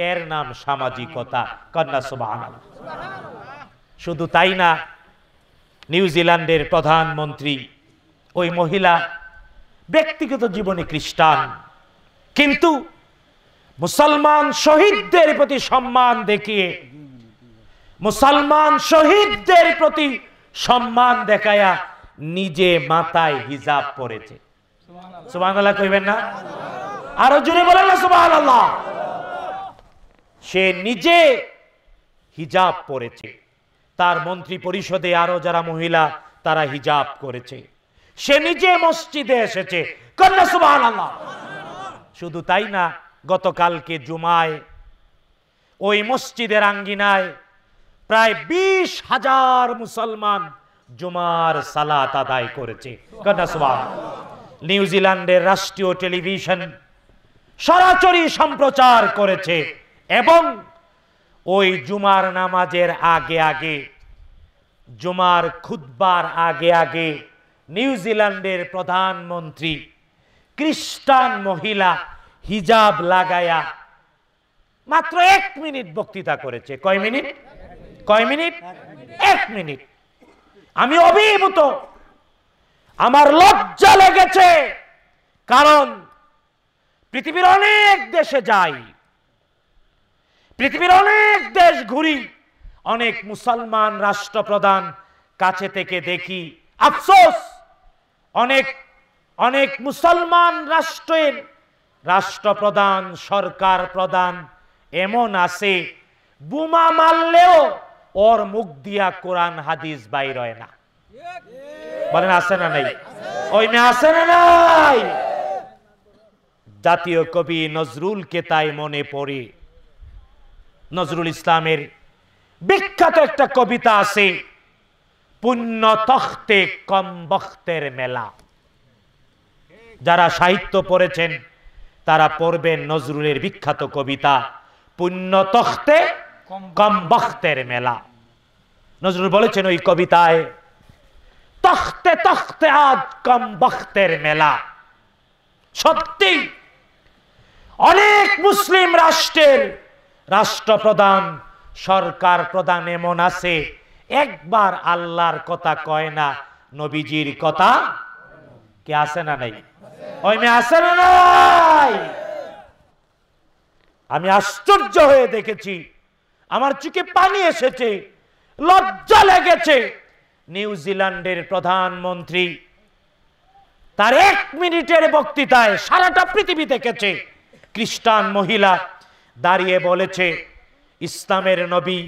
এর নাম সামাজিকতা কন্যা সুবাহ শুধু তাই না নিউজিল্যান্ডের প্রধানমন্ত্রী ওই মহিলা ব্যক্তিগত জীবনে খ্রিস্টান কিন্তু মুসলমান শহীদদের প্রতি সম্মান দেখিয়ে মুসলমান শহীদদের প্রতি সম্মান দেখায়া নিজে মাথায় হিজাব পরেছে সুবাহ কইবেন না আরো জুড়ে বলেন না সুবাহ আল্লাহ সে নিজে হিজাব পরেছে তার মন্ত্রী পরিষদে আরো যারা মহিলা তারা হিজাব করেছে সে নিজে মসজিদে এসেছে শুধু তাই না গতকালকে জুমায় ওই মসজিদের আঙ্গিনায় প্রায় বিশ হাজার মুসলমান জুমার সালাত আদায় করেছে নিউজিল্যান্ডের রাষ্ট্রীয় টেলিভিশন সরাসরি সম্প্রচার করেছে এবং ওই জুমার নামাজের আগে আগে জুমার খুদ্বার আগে আগে নিউজিল্যান্ডের প্রধানমন্ত্রী খ্রিস্টান মহিলা হিজাব লাগায়া মাত্র এক মিনিট বক্তৃতা করেছে কয় মিনিট কয় মিনিট এক মিনিট আমি অভিভূত আমার লজ্জা লেগেছে কারণ পৃথিবীর অনেক দেশে যায় পৃথিবীর অনেক দেশ ঘুরি অনেক মুসলমান রাষ্ট্রপ্রধান কাছে থেকে দেখি আফসোস অনেক অনেক মুসলমান রাষ্ট্রের রাষ্ট্রপ্রধান সরকার প্রধান এমন আছে বুমা মারলেও ওর মুখ দিয়া কোরআন হাদিস বাইর হয় না বলেন আছে না নাই ওই মেয়ে আছে না নাই জাতীয় কবি নজরুলকে তাই মনে পড়ে নজরুল ইসলামের বিখ্যাত একটা কবিতা আছে পুণ্য তখতে কম বক্তের মেলা যারা সাহিত্য পড়েছেন তারা পড়বেন নজরুলের বিখ্যাত কবিতা পুণ্য তখতে কম বক্তের মেলা নজরুল বলেছেন ওই কবিতায় তখতে তখতে আজ কম বক্তের মেলা সত্যি অনেক মুসলিম রাষ্ট্রের রাষ্ট্রপ্রধান সরকার প্রধান এমন আছে একবার আল্লাহর কথা কয় না নবীজির কথা কে আছে না নাই ওই মেয়ে আছে না নাই আমি আশ্চর্য হয়ে দেখেছি আমার চোখে পানি এসেছে লজ্জা লেগেছে নিউজিল্যান্ডের প্রধানমন্ত্রী তার এক মিনিটের বক্তৃতায় সারাটা পৃথিবী দেখেছে খ্রিস্টান মহিলা দাঁড়িয়ে বলেছে ইসলামের নবী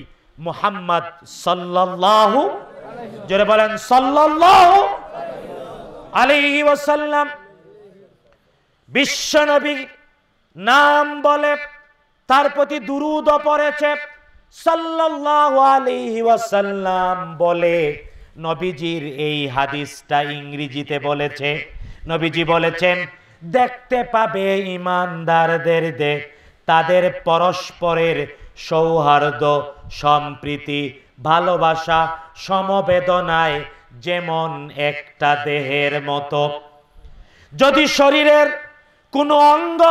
মুহাম্মদ সাল্লাল্লাহু জোরে বলেন সাল্লাল্লাহু আলাইহি ওয়াসাল্লাম বিশ্ব নবী নাম বলে তার প্রতি দুরুদ পড়েছে সাল্লাল্লাহু আলাইহি ওয়াসাল্লাম বলে নবীজির এই হাদিসটা ইংরেজিতে বলেছে নবীজি বলেছেন দেখতে পাবে ইমানদারদের দেখ তাদের পরস্পরের সৌহার্দ্য সম্প্রীতি ভালোবাসা সমবেদনায় যেমন একটা দেহের মতো যদি শরীরের কোনো অঙ্গ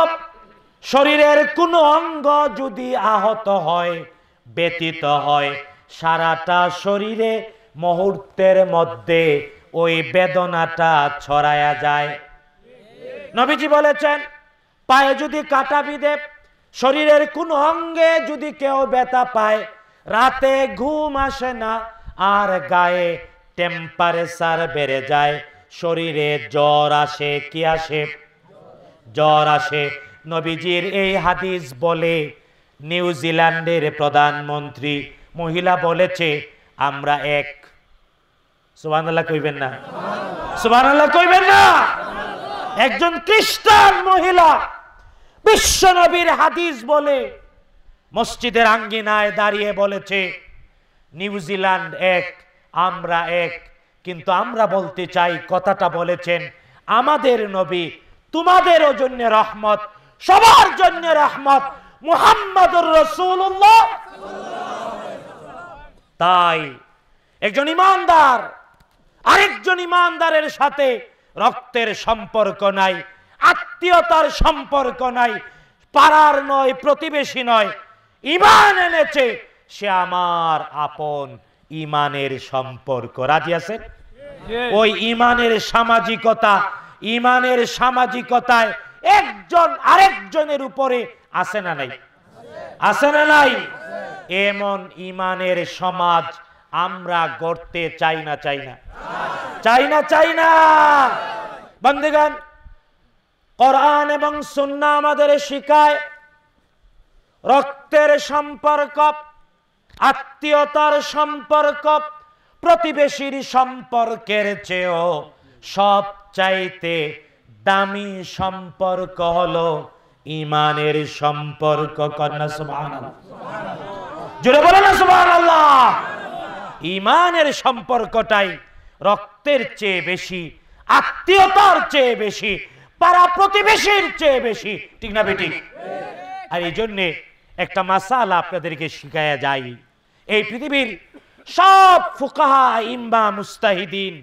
শরীরের কোনো অঙ্গ যদি আহত হয় ব্যতীত হয় সারাটা শরীরে মুহূর্তের মধ্যে ওই বেদনাটা ছড়ায়া যায় নবীজি বলেছেন পায়ে যদি কাটা বিদেব শরীরের কোন অঙ্গে যদি কেউ ব্যথা পায় রাতে ঘুম আসে না আর গায়ে টেম্পারেচার বেড়ে যায় শরীরে জ্বর আসে কি আসে জ্বর আসে নবীজির এই হাদিস বলে নিউজিল্যান্ডের প্রধানমন্ত্রী মহিলা বলেছে আমরা এক সুবান আল্লাহ কইবেন না সুবান আল্লাহ কইবেন না একজন খ্রিস্টান মহিলা বিশ্বনবীর হাদিস বলে মসজিদের আঙ্গিনায় দাঁড়িয়ে বলেছে নিউজিল্যান্ড এক আমরা এক কিন্তু আমরা বলতে চাই কথাটা বলেছেন আমাদের নবী তোমাদের জন্য রহমত সবার জন্য রহমত মুহাম্মদুর রসুল্লাহ তাই একজন ইমানদার আরেকজন ইমানদারের সাথে রক্তের সম্পর্ক নাই আত্মীয়তার সম্পর্ক নাই পাড়ার নয় প্রতিবেশী নয় ইমান এনেছে সে আমার আপন ইমানের সম্পর্ক রাজি আছে ওই ইমানের সামাজিকতা ইমানের সামাজিকতায় একজন আরেকজনের উপরে আছে না নাই আছে না নাই এমন ইমানের সমাজ আমরা গড়তে চাই না চাই না চাই না চাই না বন্ধুগান কোরআন এবং সুন্না আমাদের শিখায় রক্তের সম্পর্ক আত্মীয়তার সম্পর্ক প্রতিবেশীর সম্পর্কের চেয়েও সব চাইতে দামি সম্পর্ক হলো ইমানের সম্পর্ক কন্যা সুবাহ জুড়ে বলো না সুবাহ ইমানের সম্পর্কটাই রক্তের চেয়ে বেশি আত্মীয়তার চেয়ে বেশি পাড়া প্রতিবেশীর চেয়ে বেশি ঠিক না বেটি হ্যাঁ। আর এই জন্যে একটা মাসালা আপনাদেরকে শিখায়া যায় এই পৃথিবীর সব ফুকাহা ইম্বা মুস্তাহিদিন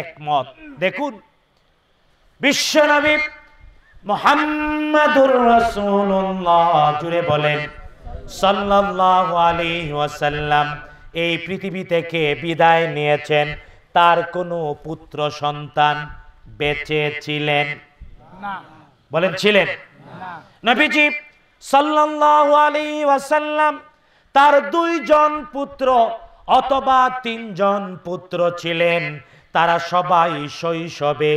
একমত দেখুন বিশ্বনবী মোহাম্মদুর রসুল্লাহ জুড়ে বলেন সাল্লাল্লাহু আলাইহি ওয়াসাল্লাম এই পৃথিবী থেকে বিদায় নিয়েছেন তার কোনো পুত্র সন্তান বেঁচে ছিলেন বলেন ছিলেন নবীজি সাল্লাল্লাহু আলাইহি ওয়াসাল্লাম তার দুইজন পুত্র অথবা তিনজন পুত্র ছিলেন তারা সবাই শৈশবে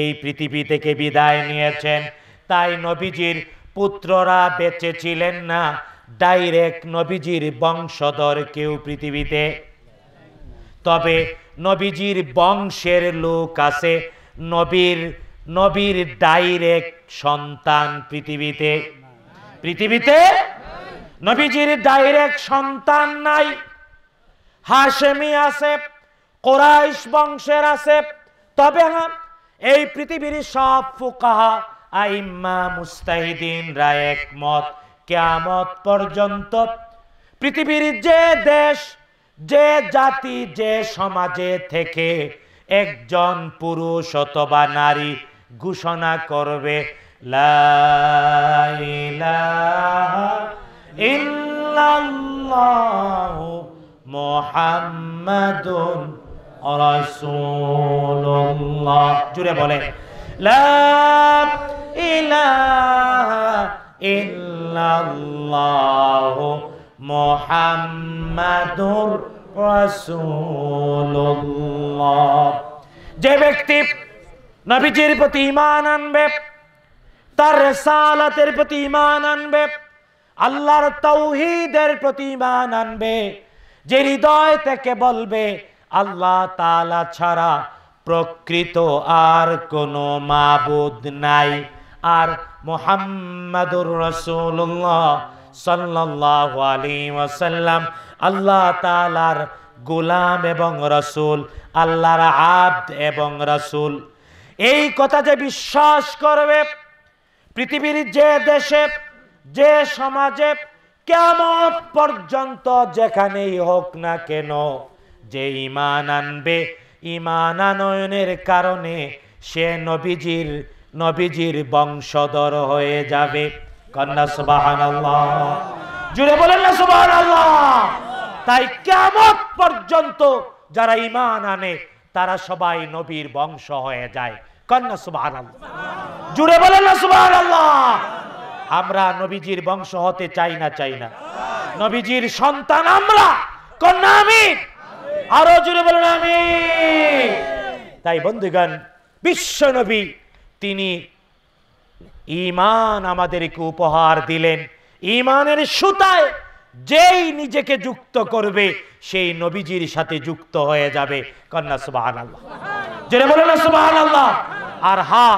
এই পৃথিবী থেকে বিদায় নিয়েছেন তাই নবীজির পুত্ররা বেঁচে ছিলেন না ডাইরেক্ট নবীজির বংশধর কেউ পৃথিবীতে তবে নবীজির বংশের লোক আছে নবীর নবীর ডাইরেক্ট সন্তান পৃথিবীতে পৃথিবীতে নবীজির ডাইরেক্ট সন্তান নাই হাসেমি আছে কোরাইশ বংশের আছে তবে হ্যাঁ এই পৃথিবীর সব ফুকাহা আইম্মা মুস্তাহিদিন রায় একমত কেয়ামত পর্যন্ত পৃথিবীর যে দেশ যে জাতি যে সমাজে থেকে একজন পুরুষ অথবা নারী ঘোষণা করবে মোহাম্মদুন জুড়ে বলে লা মোহাম্মদুর রসুল্লাহ যে ব্যক্তি নবীজির প্রতি ইমান আনবে তার রেসালাতের প্রতি ইমান আনবে আল্লাহর তৌহিদের প্রতি ইমান আনবে যে হৃদয় থেকে বলবে আল্লাহ তালা ছাড়া প্রকৃত আর কোনো মাবুদ নাই আর মোহাম্মদুর রসুল্লাহ সাল্লাল্লাহু আলী ওয়াসাল্লাম আল্লাহ তালার গোলাম এবং রসুল আল্লাহর আব্দ এবং রসুল এই কথা যে বিশ্বাস করবে পৃথিবীর যে দেশে যে সমাজে কেমন পর্যন্ত যেখানেই হোক না কেন যে ইমান আনবে ইমান আনয়নের কারণে সে নবীজির নবীজির বংশধর হয়ে যাবে কন্যা সুবাহান জুড়ে বলেন না সুবাহান তাই কেমন পর্যন্ত যারা ইমান আনে তারা সবাই নবীর বংশ হয়ে যায় কন্যা সুবাহ জুড়ে বলেন না সুবাহ আমরা নবীজির বংশ হতে চাই না চাই না নবীজির সন্তান আমরা কন্যা আমি আরো জুড়ে বলেন আমি তাই বন্ধুগণ বিশ্ব নবী তিনি ইমান আমাদেরকে উপহার দিলেন ইমানের সুতায় যেই নিজেকে যুক্ত করবে সেই নবীজির সাথে যুক্ত হয়ে যাবে কন্যা সুবাহান আল্লাহ যেটা বলে না সুবাহান আল্লাহ আর হা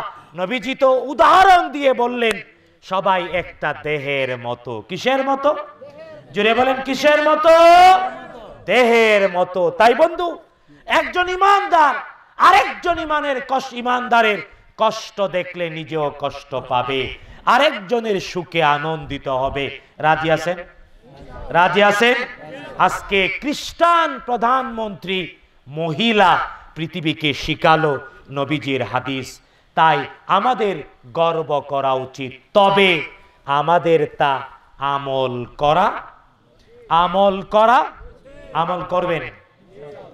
নবীজি তো উদাহরণ দিয়ে বললেন সবাই একটা দেহের মতো কিসের মতো জুড়ে বলেন কিসের মতো দেহের মতো তাই বন্ধু একজন ইমানদার আরেকজন ইমানের কষ্ট ইমানদারের কষ্ট দেখলে নিজেও কষ্ট পাবে আরেকজনের সুখে আনন্দিত হবে রাজি আছেন রাজি আছেন আজকে খ্রিস্টান প্রধানমন্ত্রী মহিলা পৃথিবীকে শিকালো নবীজির হাদিস তাই আমাদের গর্ব করা উচিত তবে আমাদের তা আমল করা আমল করা আমল করবেন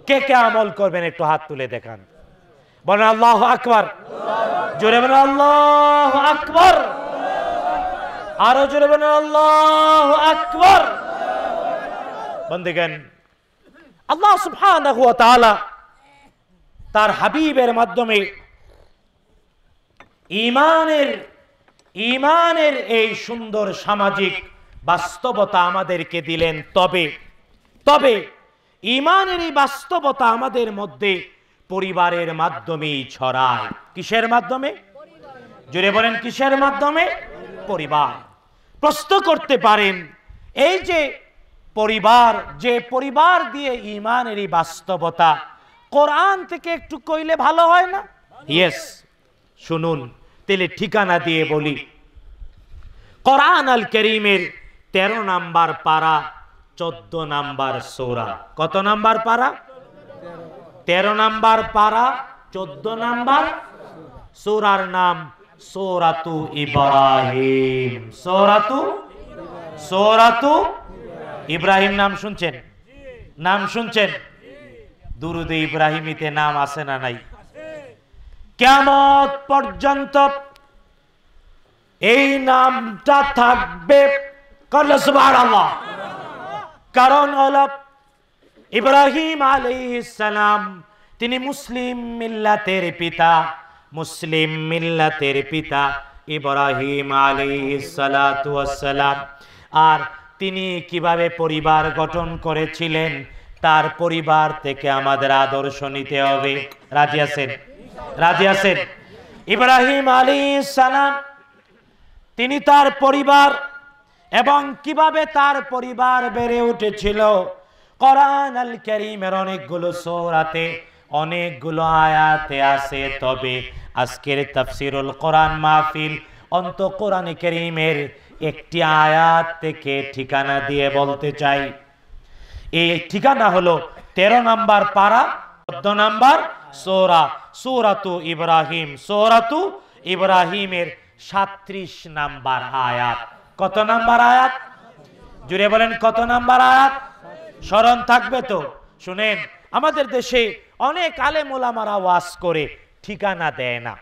কে কে আমল করবেন একটু হাত তুলে দেখান বলেন আল্লাহ আকবর জোরে বলেন আল্লাহ আকবর আরো জোরে বলেন আল্লাহ আকবর বন্দেগণ আল্লাহ সুবহানাহু ওয়া তাআলা তার হাবিবের মাধ্যমে ইমানের ইমানের এই সুন্দর সামাজিক বাস্তবতা আমাদেরকে দিলেন তবে তবে ইমানের এই বাস্তবতা আমাদের মধ্যে পরিবারের মাধ্যমেই ছড়ায় কিসের মাধ্যমে জুড়ে বলেন কিসের মাধ্যমে পরিবার প্রশ্ন করতে পারেন এই যে পরিবার যে পরিবার দিয়ে ইমানের বাস্তবতা কোরআন থেকে একটু কইলে ভালো হয় না ইয়েস শুনুন তেলে ঠিকানা দিয়ে বলি কোরআন আল করিমের তেরো নাম্বার পাড়া চোদ্দ নাম্বার সোরা কত নাম্বার পাড়া তেরো নাম্বার পাড়া চোদ্দ নাম্বার সোরার নাম সোরাতু ইব্রাহিম সোরাতু সোরাতু ইব্রাহিম নাম শুনছেন নাম শুনছেন দুরুদে ইব্রাহিমিতে নাম আছে না নাই কেমত পর্যন্ত এই নামটা থাকবে কারণ হল ইব্রাহিম আলী ইসালাম তিনি মুসলিম মিল্লাতের পিতা মুসলিম মিল্লাতের পিতা ইব্রাহিম আলিসালাম আর তিনি কিভাবে পরিবার গঠন করেছিলেন তার পরিবার থেকে আমাদের আদর্শ নিতে হবে রাজি আছেন রাজি আছেন ইব্রাহিম আলী সালাম তিনি তার পরিবার এবং কিভাবে তার পরিবার বেড়ে উঠেছিল কোরআন আল করিমের অনেকগুলো সৌরাতে অনেকগুলো আয়াতে আছে তবে আজকের তাফসিরুল কোরআন মাহফিল অন্ত কোরআন করিমের একটি আয়াত থেকে ঠিকানা দিয়ে বলতে চাই এই ঠিকানা হলো তেরো নাম্বার পাড়া চোদ্দ নাম্বার সৌরা সৌরাতু ইব্রাহিম সৌরাতু ইব্রাহিমের সাত্রিশ নাম্বার আয়াত কত নাম্বার আয়াত জুড়ে বলেন কত নাম্বার আয়াত স্মরণ থাকবে তো শুনেন আমাদের দেশে অনেক আলে মোলামারা ওয়াজ করে ঠিকানা দেয় না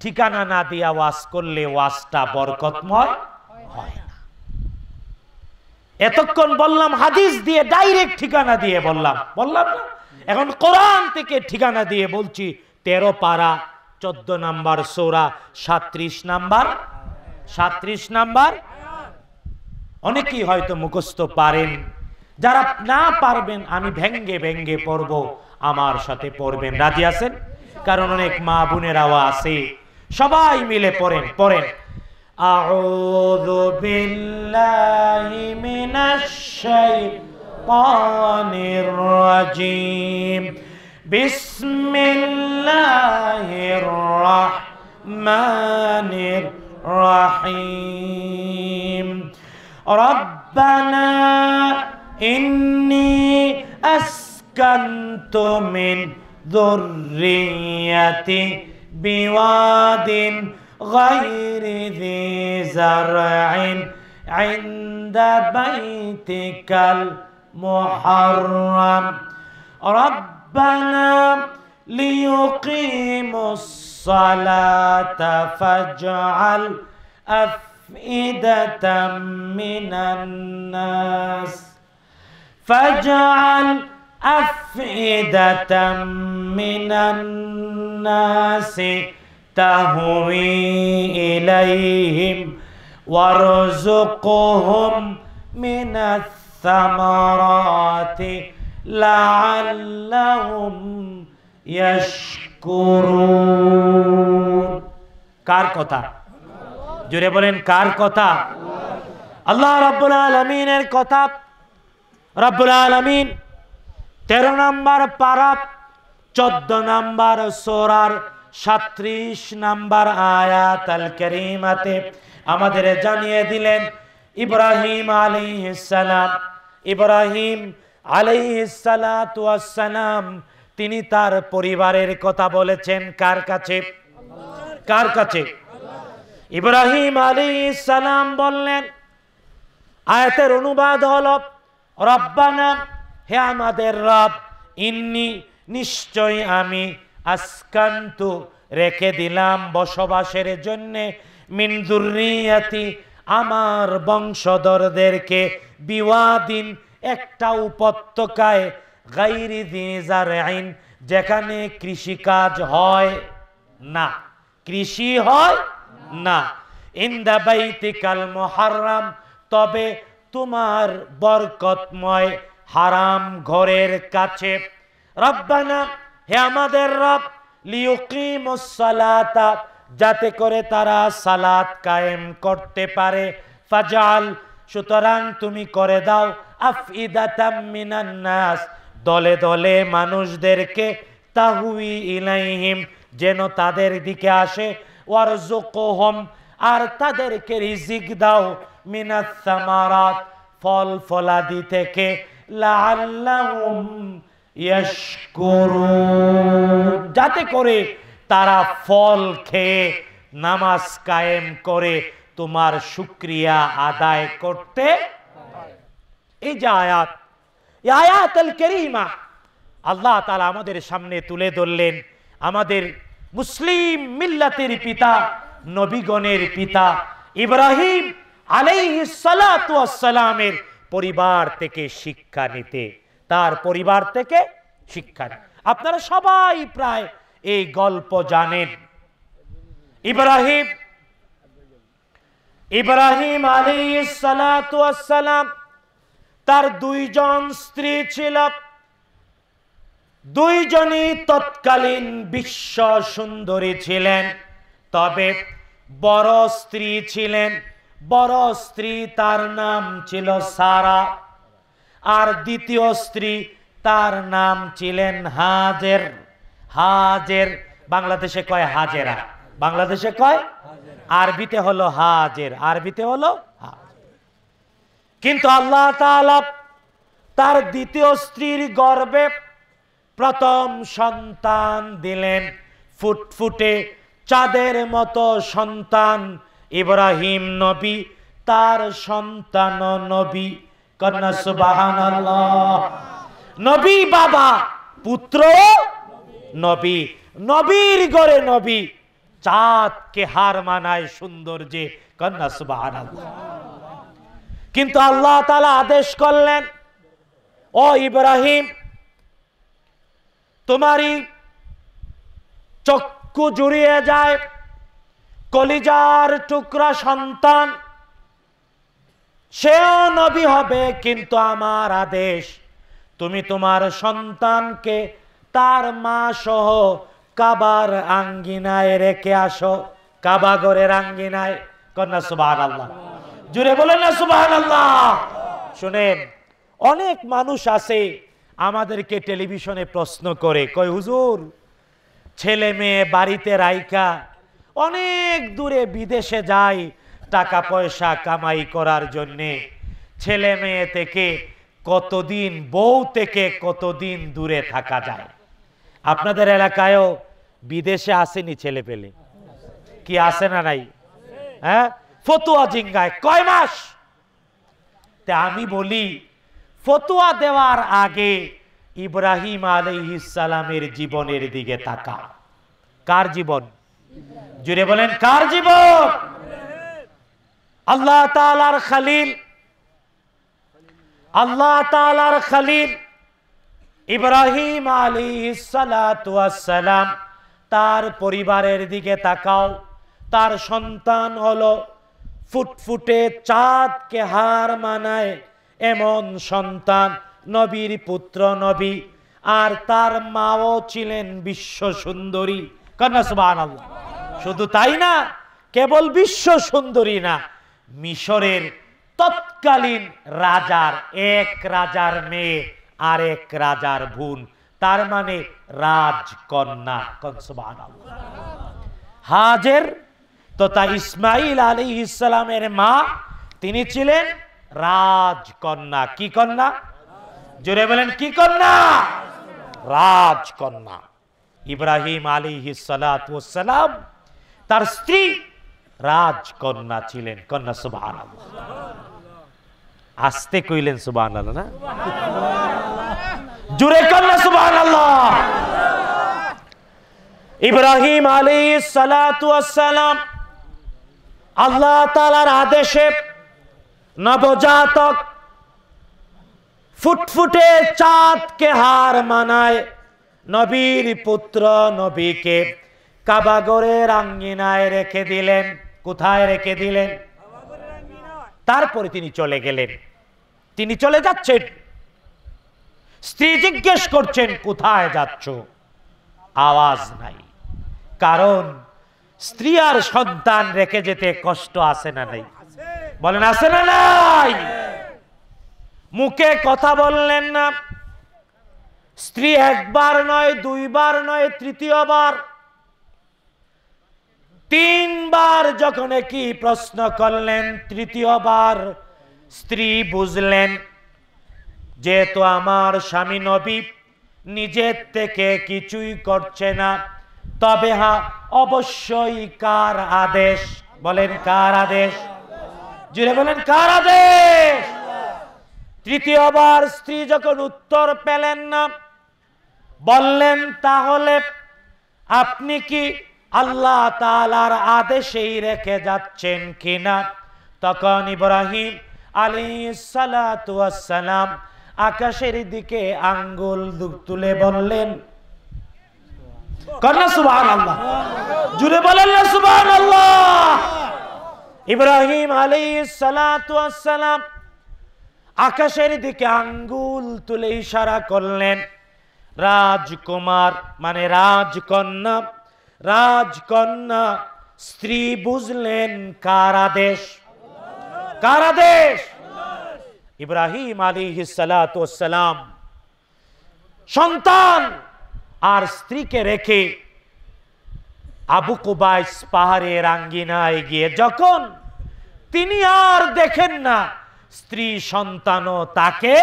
ঠিকানা না দিয়া ওয়াজ করলে ওয়াজটা বরকতময় হয় না এতক্ষণ বললাম হাদিস দিয়ে ডাইরেক্ট ঠিকানা দিয়ে বললাম বললাম না এখন কোরআন থেকে ঠিকানা দিয়ে বলছি তেরো পারা চোদ্দ নাম্বার সোরা সাত্রিশ নাম্বার সাত্রিশ নাম্বার অনেকেই হয়তো মুখস্থ পারেন যারা না পারবেন আমি ভেঙ্গে ভেঙ্গে পড়ব আমার সাথে পড়বেন রাজি আছেন কারণ অনেক মা বোনেরাও আছে সবাই মিলে পড়েন পড়েন أعوذ بالله من الشيطان الرجيم بسم الله الرحمن الرحيم ربنا إني أسكنت من ذريتي بواد غير ذي زرع عند بيتك المحرم ربنا ليقيموا الصلاة فاجعل أفئدة من الناس فاجعل أفئدة من الناس تهوي إليهم وارزقهم من الثمرات لعلهم يشكرون কার কথা জোরে বলেন কার কথা আল্লাহ রাব্বুল আলামিনের কথা রাবুল আলমিন তেরো নাম্বার পারাপ চোদ্দ নাম্বার সোরার সাত্রিশ নাম্বার আয়াত আল করিমাতে আমাদের জানিয়ে দিলেন ইব্রাহিম আলিহালাম ইব্রাহিম আলিহালাম তিনি তার পরিবারের কথা বলেছেন কার কাছে কার কাছে ইব্রাহিম আলিহালাম বললেন আয়াতের অনুবাদ হল রব্বানা হে আমাদের রব ইন্নি নিশ্চয় আমি আসকান্ত রেখে দিলাম বসবাসের জন্যে মিন্দুরিয়াতি আমার বংশধরদেরকে বিওয়াদিন একটা উপত্যকায় গাইরি দিজার আইন যেখানে কৃষিকাজ হয় না কৃষি হয় না ইন্দা বাইতিকাল মোহারাম তবে তোমার বরকতময় হারাম ঘরের কাছে রব্বানা হে আমাদের রব লিউকিমুসালাতা যাতে করে তারা সালাত কায়েম করতে পারে ফাজাল সুতরাং তুমি করে দাও আফিদাতাম মিনান নাস দলে দলে মানুষদেরকে তাহুই ইলাইহিম যেন তাদের দিকে আসে ওয়ারজুকুহুম আর তাদেরকে রিজিক দাও মিনাস সামারাত ফল ফলাদি থেকে যাতে করে তারা ফল খেয়ে নামাজ কায়েম করে তোমার শুক্রিয়া আদায় করতে এই যে আয়াত আয়াত কেরিমা আল্লাহ তালা আমাদের সামনে তুলে ধরলেন আমাদের মুসলিম মিল্লাতের পিতা নবীগণের পিতা ইব্রাহিম আলাইসালামের পরিবার থেকে শিক্ষা নিতে তার পরিবার থেকে শিক্ষা আপনারা সবাই প্রায় এই গল্প জানেন ইব্রাহিম ইব্রাহিম আলী সালাম তার দুইজন স্ত্রী ছিল দুইজনই তৎকালীন বিশ্ব সুন্দরী ছিলেন তবে বড় স্ত্রী ছিলেন বড় স্ত্রী তার নাম ছিল সারা আর দ্বিতীয় স্ত্রী তার নাম ছিলেন হাজের হাজের বাংলাদেশে কয় হাজেরা বাংলাদেশে কয় আরবিতে হলো হাজের আরবিতে হলো কিন্তু আল্লাহ তার দ্বিতীয় স্ত্রীর গর্বে প্রথম সন্তান দিলেন ফুটফুটে চাঁদের মতো সন্তান ইব্রাহিম নবী তার সন্তান নবী কন্যা সুবাহান নবী বাবা পুত্র নবী নবীর গড়ে নবী চাঁদকে হার মানায় সুন্দর যে কন্যা সুবাহান কিন্তু আল্লাহ তালা আদেশ করলেন ও ইব্রাহিম তোমারই চক্ষু জুড়িয়ে যায় কলিজার টুকরা সন্তান সেও নবী হবে কিন্তু আমার আদেশ তুমি তোমার সন্তানকে তার মা সহ কাবার আঙ্গিনায় রেখে আসো কাবাগরের আঙ্গিনায় কন্যা সুবাহ আল্লাহ জুড়ে বলেন না সুবাহ আল্লাহ শুনেন অনেক মানুষ আছে আমাদেরকে টেলিভিশনে প্রশ্ন করে কয় হুজুর ছেলে মেয়ে বাড়িতে রাইকা অনেক দূরে বিদেশে যায় টাকা পয়সা কামাই করার জন্যে ছেলে মেয়ে থেকে কতদিন বউ থেকে কতদিন দূরে থাকা যায় আপনাদের এলাকায়ও বিদেশে আসেনি ছেলে পেলে কি আসে না নাই হ্যাঁ ফতুয়া জিঙ্গায় কয় মাস তে আমি বলি ফতুয়া দেওয়ার আগে ইব্রাহিম ইসালামের জীবনের দিকে তাকা কার জীবন জুড়ে বলেন কার জীবন আল্লাহ তালার খালিল আল্লাহ তালার খালিল ইব্রাহিম আলী সালাম তার পরিবারের দিকে তাকাও তার সন্তান হলো ফুটফুটে চাঁদকে হার মানায় এমন সন্তান নবীর পুত্র নবী আর তার মাও ছিলেন বিশ্ব সুন্দরী শুধু তাই না কেবল বিশ্ব সুন্দরী না মিশরের তৎকালীন রাজার এক রাজার মেয়ে আর এক রাজার বোন তার মানে রাজকন্যা কনসবান হাজের তথা ইসমাইল আলী ইসলামের মা তিনি ছিলেন রাজকন্যা কি কন্যা জোরে বলেন কি কন্যা রাজকন্যা ইব্রাহিম আলী সালাম তার স্ত্রী রাজকন্যা ছিলেন কন্যা সুবাহ আসতে কইলেন সুবাহ না জুড়ে কন্যা সুবাহ ইব্রাহিম আলী সালাম আল্লাহ তালার আদেশে নবজাতক ফুটফুটে চাঁদকে হার মানায় নবীর পুত্র নবীকে কাবাগরের আঙ্গিনায় রেখে দিলেন কোথায় রেখে দিলেন তারপরে তিনি চলে গেলেন তিনি চলে যাচ্ছেন স্ত্রী জিজ্ঞেস করছেন কোথায় যাচ্ছ আওয়াজ নাই কারণ স্ত্রী আর সন্তান রেখে যেতে কষ্ট আছে না নাই বলেন আছে না নাই মুখে কথা বললেন না স্ত্রী একবার নয় দুইবার নয় তৃতীয়বার তিনবার যখন কি প্রশ্ন করলেন তৃতীয়বার স্ত্রী বুঝলেন যেহেতু আমার স্বামী নবী নিজের থেকে কিছুই করছে না তবে হা হ্যাঁ, অবশ্যই কার আদেশ বলেন কার আদেশ জুড়ে বলেন কার আদেশ তৃতীয়বার স্ত্রী যখন উত্তর পেলেন না বললেন তাহলে আপনি কি আল্লাহ তালার আদেশেই রেখে যাচ্ছেন কিনা তখন ইব্রাহিম আলী সালাতাম আকাশের দিকে আঙ্গুল তুলে বললেন জুড়ে আকাশের দিকে আঙ্গুল তুলে ইশারা করলেন রাজকুমার মানে রাজকন্যা রাজকন্যা স্ত্রী বুঝলেন কারাদেশ কারাদেশ ইব্রাহিম আলী সালাম সন্তান আর স্ত্রীকে রেখে আবু কুবাইস পাহাড়ের রাঙ্গিনায় গিয়ে যখন তিনি আর দেখেন না স্ত্রী সন্তানও তাকে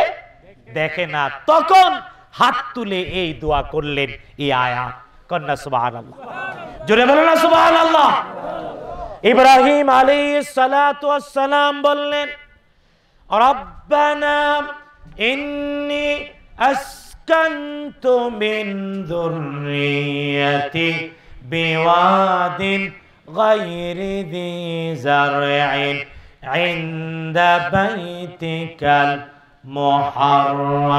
দেখে না তখন হাত তুলে এই দোয়া করলেন এই আয়া কন্যা সুবহানাল্লাহ জোরে বলো না সুবাহ আল্লাহ ইব্রাহিম আলী সালাম বললেন রব্বানা ইন্নি আসকান্তু মিন যুররিয়াতি বিওয়াদিন غير ذي زرع عند بيتك المحرم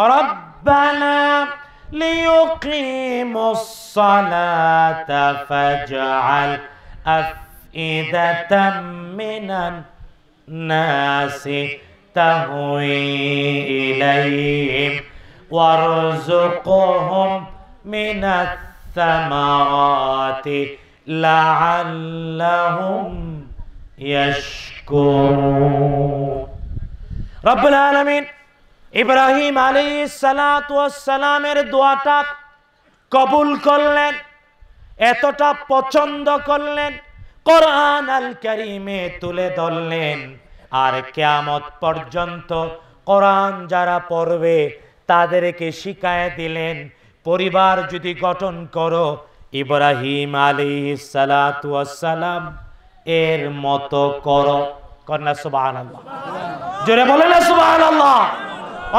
ربنا ليقيموا الصلاة فاجعل أفئدة من الناس تهوي إليهم وارزقهم من الثمرات لعلهم يشكرون رب العالمين ইব্রাহিম আলী সালাতামের দোয়াটা কবুল করলেন এতটা পছন্দ করলেন কোরআন আল করিমে তুলে ধরলেন আর কেয়ামত পর্যন্ত কোরআন যারা পড়বে তাদেরকে শিখায় দিলেন পরিবার যদি গঠন করো ইব্রাহিম আলী সালাতাম এর মতো করো কন্যা সুবাহ জোরে বলে না সুবাহ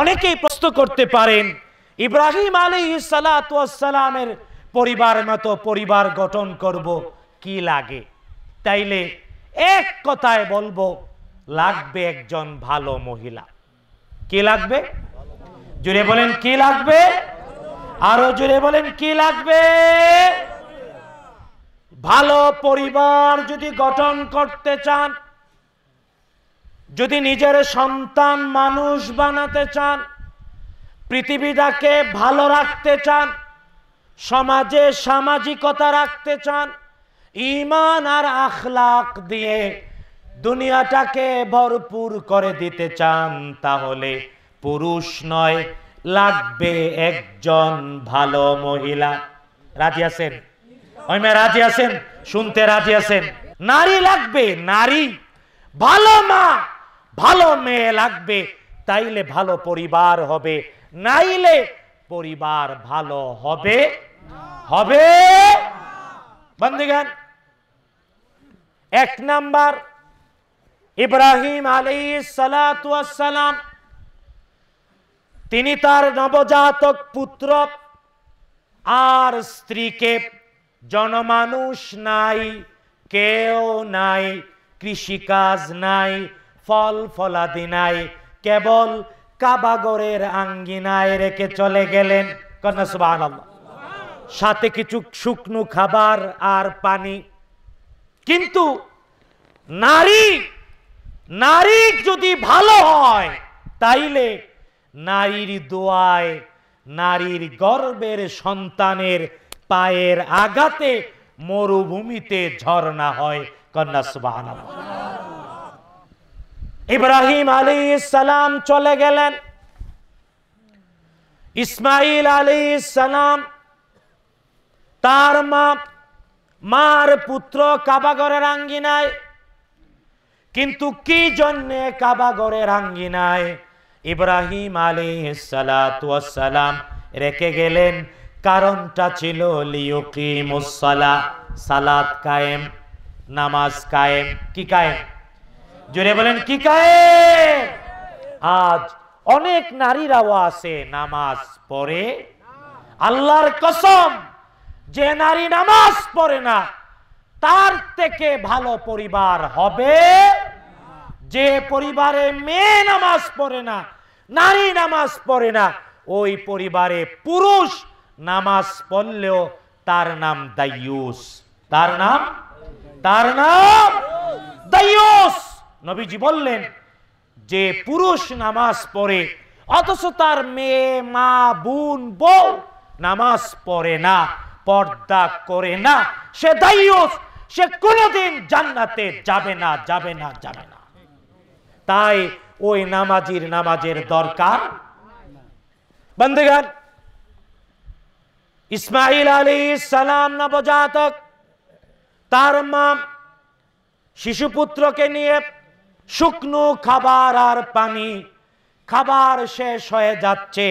অনেকেই প্রশ্ন করতে পারেন ইব্রাহিম আলী সালাতামের পরিবার মতো পরিবার গঠন করব কি লাগে তাইলে এক কথায় বলবো লাগবে একজন ভালো মহিলা কি লাগবে জুড়ে বলেন কি লাগবে আরো জুড়ে বলেন কি লাগবে ভালো পরিবার যদি গঠন করতে চান যদি নিজের সন্তান মানুষ বানাতে চান পৃথিবীটাকে ভালো রাখতে চান সমাজে সামাজিকতা রাখতে চান ইমান আর আখলাক দিয়ে দুনিয়াটাকে ভরপুর করে দিতে চান তাহলে পুরুষ নয় লাগবে একজন ভালো মহিলা রাজি আছেন ওই মেয়ে রাজি আছেন শুনতে রাজি আছেন নারী লাগবে নারী ভালো মা ভালো মেয়ে লাগবে তাইলে ভালো পরিবার হবে নাইলে পরিবার ভালো হবে হবে বন্দিগান এক নাম্বার ইব্রাহিম আলী সালাম তিনি তার নবজাতক পুত্র আর স্ত্রীকে জনমানুষ নাই কেউ নাই কৃষিকাজ নাই ফল ফলাদি নাই কেবল কাবাগরের আঙ্গিনায় রেখে চলে গেলেন কন্যা সুবাহ সাথে কিছু শুকনো খাবার আর পানি কিন্তু নারী নারী যদি ভালো হয় তাইলে নারীর দোয়ায় নারীর গর্বের সন্তানের পায়ের আঘাতে মরুভূমিতে ঝর্ণা হয় কন্যা সুবাহ ইব্রাহিম আলী ইসালাম চলে গেলেন ইসমাইল আলী ইসালাম তার মা মার পুত্র কাবাগরের আঙ্গিনায় কিন্তু কি জন্যে কাবাগরের আঙ্গিনায় ইব্রাহিম আলী ইসালাতাম রেখে গেলেন কারণটা ছিল লিউকিমুসালা সালাদ কায়েম নামাজ কায়েম কি কায়েম জোরে বলেন কি কায়ে আজ অনেক নারীরাও আছে নামাজ পড়ে আল্লাহর কসম যে নারী নামাজ পড়ে না তার থেকে ভালো পরিবার হবে যে পরিবারে মেয়ে নামাজ পড়ে না নারী নামাজ পড়ে না ওই পরিবারে পুরুষ নামাজ পড়লেও তার নাম দায়ুস তার নাম তার নাম দায়ুস নবীজি বললেন যে পুরুষ নামাজ পড়ে অথচ তার মেয়ে মা বোন বউ নামাজ পড়ে না পর্দা করে না সে দায়ুস সে কোনোদিন জান্নাতে যাবে না যাবে না যাবে না তাই ওই নামাজির নামাজের দরকার বন্ধেগার ইসমাইল আলী সালাম নবজাতক তার মা শিশুপুত্রকে নিয়ে শুকনো খাবার আর পানি খাবার শেষ হয়ে যাচ্ছে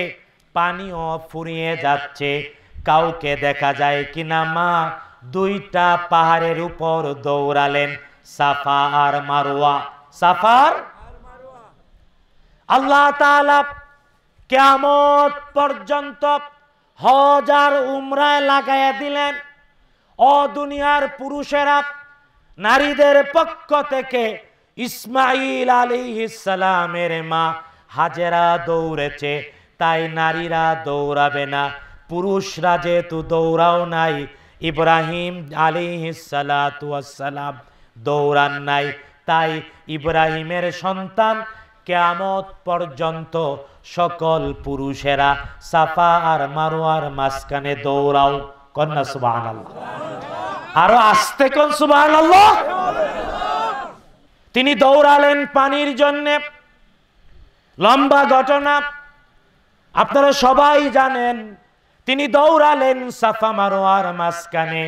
পানিও ফুরিয়ে যাচ্ছে কাউকে দেখা যায় কিনা মা দুইটা পাহাড়ের উপর দৌড়ালেন সাফা আর মারোয়া সাফার আল্লাহ তালা কেমত পর্যন্ত হজার উমরায় লাগাইয়া দিলেন অদুনিয়ার পুরুষেরা নারীদের পক্ষ থেকে ইসমাইল সালামের মা হাজেরা দৌড়েছে তাই নারীরা দৌড়াবে না পুরুষরা যেহেতু দৌড়াও নাই ইব্রাহিম সালাম দৌড়ান নাই তাই ইব্রাহিমের সন্তান কেয়ামত পর্যন্ত সকল পুরুষেরা সাফা আর মারোয়ার মাঝখানে দৌড়াও কন্যা সুবাহ আরো আসতে কন সুবাহ তিনি দৌড়ালেন পানির জন্যে লম্বা ঘটনা আপনারা সবাই জানেন তিনি দৌড়ালেন সাফা মারোয়ার মাঝখানে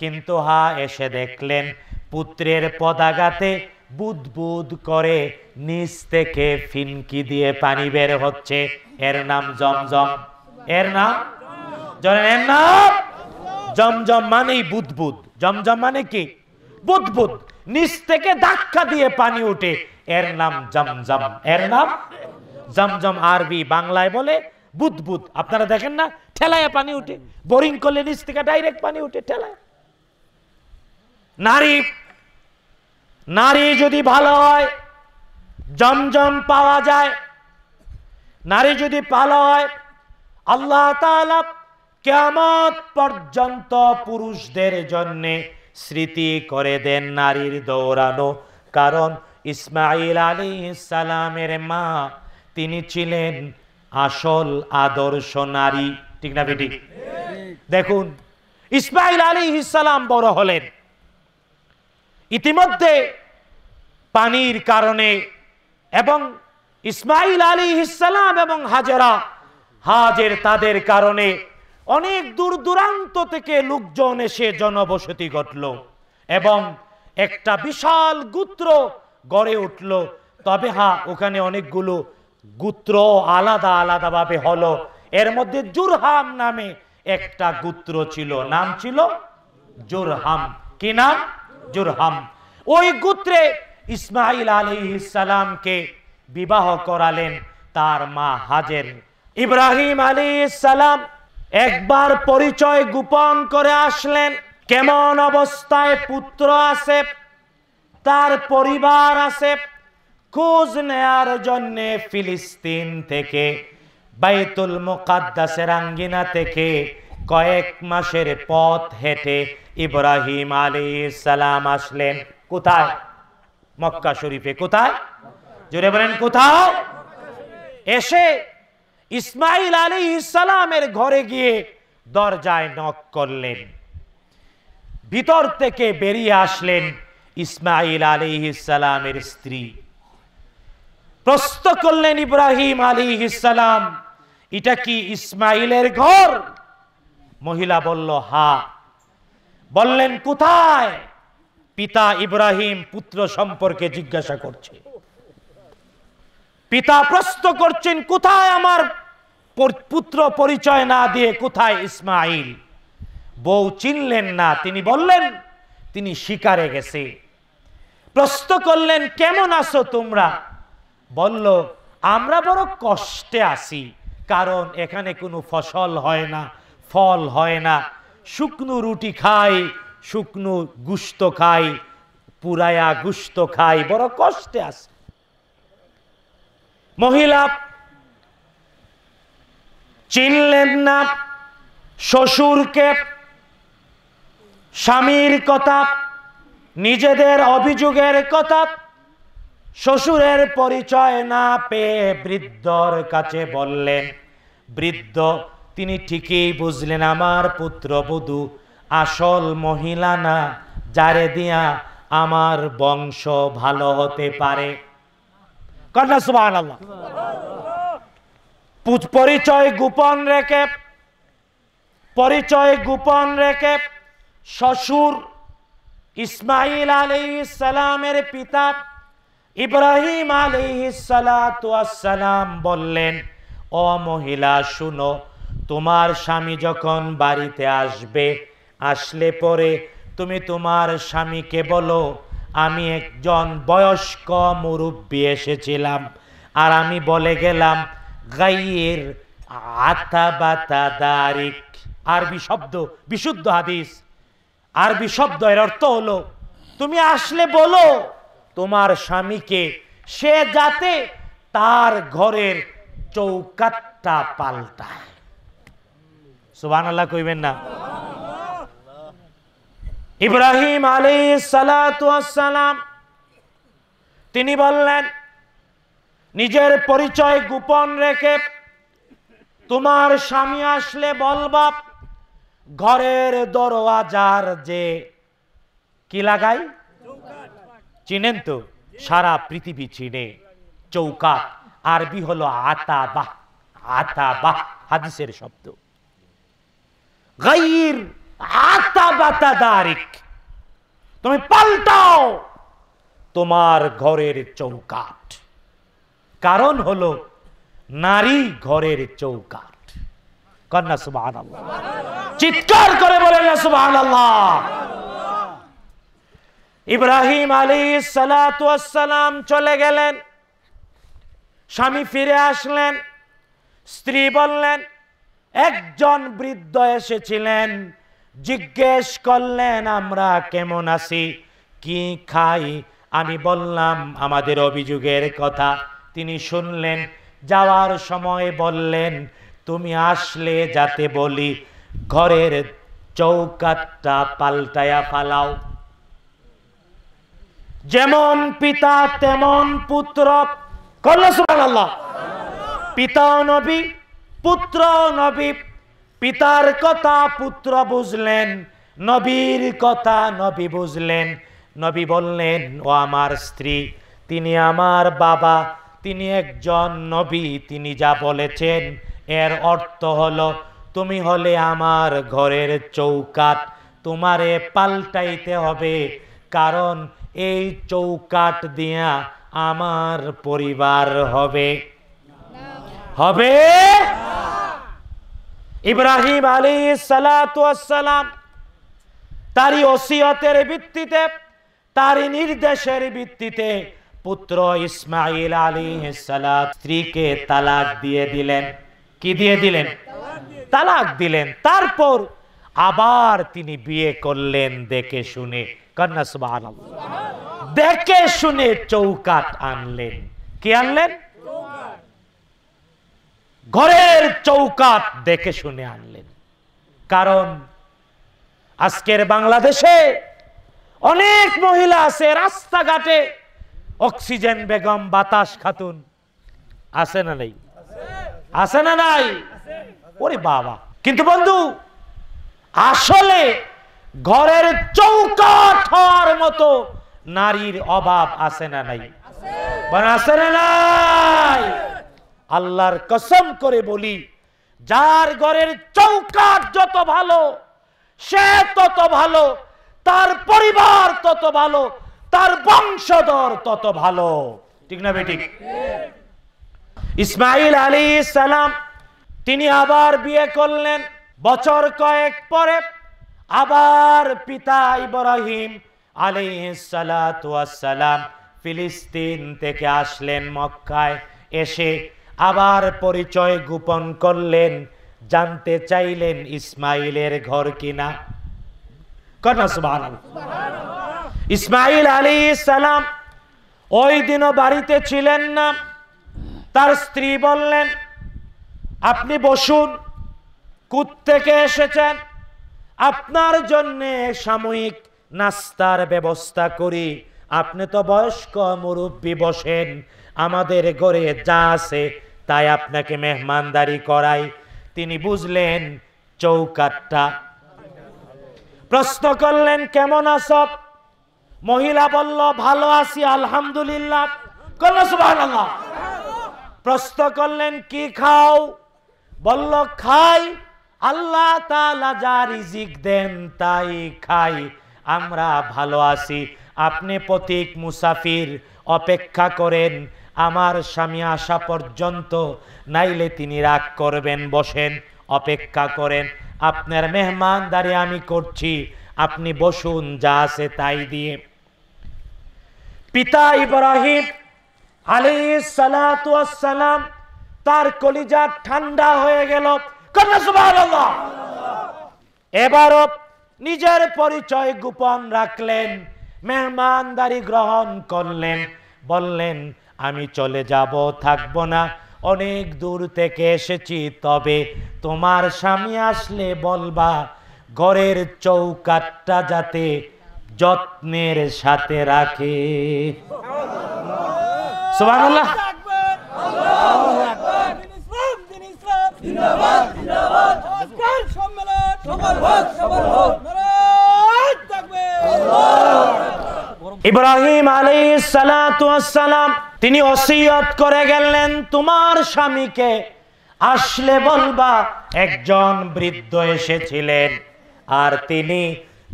কিন্তু হা এসে দেখলেন পুত্রের পদাগাতে বুদবুদ করে নিচ থেকে ফিনকি দিয়ে পানি বের হচ্ছে এর নাম জমজম এর নাম জানেন এর নাম জমজম মানেই বুদবুদ জমজম মানে কি বুদবুদ নিচ থেকে ধাক্কা দিয়ে পানি উঠে এর নাম জমজম এর নাম জমজম আরবি বাংলায় বলে বুদবুদ আপনারা দেখেন না ঠেলায় পানি উঠে বোরিং করলে নিচ থেকে ডাইরেক্ট পানি উঠে ঠেলায় নারী নারী যদি ভালো হয় জমজম পাওয়া যায় নারী যদি ভালো হয় আল্লাহ কেমন পর্যন্ত পুরুষদের জন্যে স্মৃতি করে দেন নারীর দৌড়ানো কারণ ইসমাইল আলী সালামের মা তিনি ছিলেন আসল আদর্শ নারী ঠিক না বেটি দেখুন ইসমাইল আলী ইসালাম বড় হলেন ইতিমধ্যে পানির কারণে এবং ইসমাইল আলী ইসালাম এবং হাজারা হাজের তাদের কারণে অনেক দূর দূরান্ত থেকে লোকজন এসে জনবসতি ঘটল এবং একটা বিশাল গুত্র গড়ে উঠল তবে হ্যাঁ ওখানে অনেকগুলো গুত্র আলাদা আলাদাভাবে হলো এর মধ্যে জুরহাম নামে একটা গুত্র ছিল নাম ছিল জুরহাম কি নাম জুরহাম ওই গুত্রে ইসমাইল আলী ইসালামকে বিবাহ করালেন তার মা হাজের ইব্রাহিম আলী ইসালাম একবার পরিচয় গোপন করে আসলেন কেমন অবস্থায় পুত্র আছে তার পরিবার আছে খোঁজ নেয়ার জন্য ফিলিস্তিন থেকে বাইতুল মুকাদ্দাসের আঙ্গিনা থেকে কয়েক মাসের পথ হেঁটে ইব্রাহিম আলী সালাম আসলেন কোথায় মক্কা শরীফে কোথায় জুড়ে বলেন কোথাও এসে ইসমাইল আলী ইসালামের ঘরে গিয়ে দরজায় নক করলেন ভিতর থেকে বেরিয়ে আসলেন ইসমাইল আলী ইসালামের স্ত্রী প্রস্ত করলেন ইব্রাহিম আলী ইসালাম এটা কি ইসমাইলের ঘর মহিলা বলল হা বললেন কোথায় পিতা ইব্রাহিম পুত্র সম্পর্কে জিজ্ঞাসা করছে পিতা প্রশ্ন করছেন কোথায় আমার পুত্র পরিচয় না দিয়ে কোথায় ইসমাইল বউ চিনলেন না তিনি বললেন তিনি শিকারে গেছে প্রশ্ন করলেন কেমন আছো তোমরা বলল আমরা বড় কষ্টে আছি কারণ এখানে কোনো ফসল হয় না ফল হয় না শুকনো রুটি খাই শুকনো গুস্ত খাই পুরায়া গুস্ত খাই বড় কষ্টে আসে মহিলা চিনলেন না শ্বশুরকে স্বামীর কথা নিজেদের অভিযোগের কথা শ্বশুরের পরিচয় না পেয়ে বৃদ্ধর কাছে বললেন বৃদ্ধ তিনি ঠিকই বুঝলেন আমার পুত্রবধূ আসল মহিলা না যারে দিয়া আমার বংশ ভালো হতে পারে পরিচয় গোপন রেখে পরিচয় গোপন রেখে শ্বশুর ইসমাইল আলী সালামের পিতা ইব্রাহিম আলী সালাম বললেন ও মহিলা শুনো তোমার স্বামী যখন বাড়িতে আসবে আসলে পরে তুমি তোমার স্বামীকে বলো আমি একজন বয়স্ক মুরব্বী এসেছিলাম আর আমি বলে গেলাম গাইয়ের দারিক আরবি শব্দ বিশুদ্ধ হাদিস আরবি শব্দ এর অর্থ হলো তুমি আসলে বলো তোমার স্বামীকে সে যাতে তার ঘরের চৌকাটা পাল্টায় সুবান আল্লাহ কইবেন না ইব্রাহিম আলী সালাম তিনি বললেন নিজের পরিচয় গোপন রেখে তোমার স্বামী আসলে বলবা ঘরের দরওয়াজার যে কি লাগাই চিনেন তো সারা পৃথিবী চিনে চৌকা আরবি হলো আতা বাহ আতা বাহ হাদিসের শব্দ গাইর তুমি পাল্টাও তোমার ঘরের চৌকাট কারণ হলো নারী ঘরের চৌকাট কন্যা সুবাহান চিৎকার করে বলেন না ইব্রাহিম আলী সালাম চলে গেলেন স্বামী ফিরে আসলেন স্ত্রী বললেন একজন বৃদ্ধ এসেছিলেন জিজ্ঞেস করলেন আমরা কেমন আছি কি খাই আমি বললাম আমাদের অভিযোগের কথা তিনি শুনলেন যাওয়ার সময় বললেন তুমি আসলে যাতে বলি ঘরের চৌকাটা পাল্টায়া ফালাও যেমন পিতা তেমন পুত্র কল্লা পিতাও নবী পুত্র নবী পিতার কথা পুত্র বুঝলেন নবীর কথা নবী বুঝলেন নবী বললেন ও আমার স্ত্রী তিনি আমার বাবা তিনি একজন নবী তিনি যা বলেছেন এর অর্থ হলো তুমি হলে আমার ঘরের চৌকাট তোমারে পাল্টাইতে হবে কারণ এই চৌকাট দিয়া আমার পরিবার হবে হবে ইব্রাহিম আলী সালাম তারই ওসিয়তের ভিত্তিতে তারই নির্দেশের ভিত্তিতে পুত্র ইসমাইল আলী স্ত্রীকে তালাক দিয়ে দিলেন কি দিয়ে দিলেন তালাক দিলেন তারপর আবার তিনি বিয়ে করলেন দেখে শুনে কন্যা দেখে শুনে চৌকাট আনলেন কি আনলেন ঘরের চৌকাত দেখে শুনে আনলেন কারণ আজকের বাংলাদেশে অনেক মহিলা আছে রাস্তাঘাটে অক্সিজেন বেগম বাতাস খাতুন আছে না নেই আছে না নাই ওরে বাবা কিন্তু বন্ধু আসলে ঘরের চৌকাট হওয়ার মতো নারীর অভাব আছে না নাই আছে না নাই আল্লাহর কসম করে বলি যার ঘরের চৌকাট যত ভালো সে তত ভালো তার পরিবার তত ভালো তার বংশধর তত ভালো ঠিক না বেটি ইসমাইল আলী সালাম তিনি আবার বিয়ে করলেন বছর কয়েক পরে আবার পিতা ইব্রাহিম আলী সালাম ফিলিস্তিন থেকে আসলেন মক্কায় এসে আবার পরিচয় গোপন করলেন জানতে চাইলেন ইসমাইলের ঘর কিনা ইসমাইল আলী সালাম ওই দিন বাড়িতে ছিলেন না তার স্ত্রী বললেন আপনি বসুন কুত থেকে এসেছেন আপনার জন্যে সাময়িক নাস্তার ব্যবস্থা করি আপনি তো বয়স্ক মুরব্বী বসেন আমাদের ঘরে যা আছে তাই আপনাকে মেহমানদারি করাই তিনি বুঝলেন চৌকাটটা প্রশ্ন করলেন কেমন আসব মহিলা বলল ভালো আছি আলহামদুলিল্লাহ প্রশ্ন করলেন কি খাও বলল খাই আল্লাহ রিজিক দেন তাই খাই আমরা ভালো আছি আপনি প্রতীক মুসাফির অপেক্ষা করেন আমার স্বামী আসা পর্যন্ত নাইলে তিনি রাগ করবেন বসেন অপেক্ষা করেন আপনার মেহমানদারি আমি করছি আপনি বসুন যা আছে তাই দিয়ে পিতা ইব্রাহিম আলী সালাম তার কলিজা ঠান্ডা হয়ে গেল এবারও নিজের পরিচয় গোপন রাখলেন মেহমানদারি গ্রহণ করলেন বললেন আমি চলে যাব থাকবো না অনেক দূর থেকে এসেছি তবে তোমার স্বামী আসলে বলবা ঘরের চৌকাটটা যাতে যত্নের সাথে রাখে ইব্রাহিম আলী সালাম তিনি অসিয়ত করে গেলেন তোমার স্বামীকে আসলে বলবা একজন বৃদ্ধ এসেছিলেন আর তিনি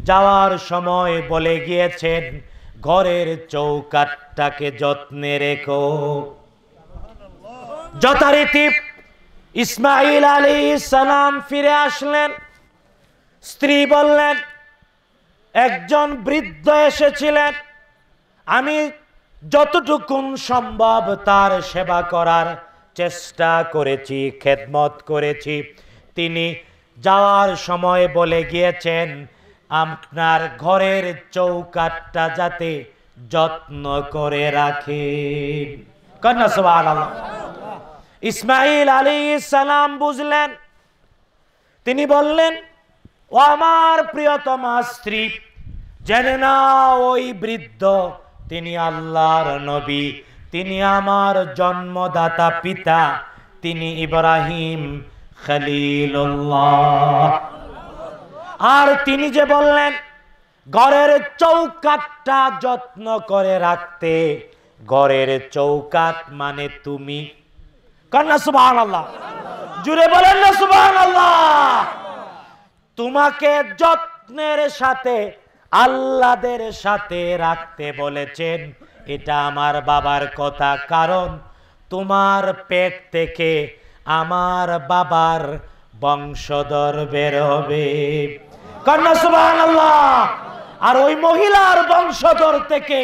যাওয়ার সময় বলে গিয়েছেন ঘরের চৌকাটটাকে যত্নে রেখো যথারীতি ইসমাইল আলী সালাম ফিরে আসলেন স্ত্রী বললেন একজন বৃদ্ধ এসেছিলেন আমি যতটুকুন সম্ভব তার সেবা করার চেষ্টা করেছি খেদমত করেছি তিনি যাওয়ার সময় বলে গিয়েছেন আপনার ঘরের চৌকাটটা যাতে যত্ন করে রাখি কন্যা ইসমাইল আলী সালাম বুঝলেন তিনি বললেন ও আমার প্রিয়তমা স্ত্রী জেনে না ওই বৃদ্ধ তিনি আল্লাহর নবী তিনি আমার জন্মদাতা পিতা তিনি ইব্রাহিম খালিল্লাহ আর তিনি যে বললেন গড়ের চৌকাটটা যত্ন করে রাখতে গড়ের চৌকাট মানে তুমি কন্যা সুবাহ আল্লাহ জুড়ে বলেন না সুবাহ আল্লাহ তোমাকে যত্নের সাথে আল্লাদের সাথে রাখতে বলেছেন এটা আমার বাবার কথা কারণ তোমার পেট থেকে আমার বাবার বংশধর বের হবে কন্যা সুবাহ আর ওই মহিলার বংশধর থেকে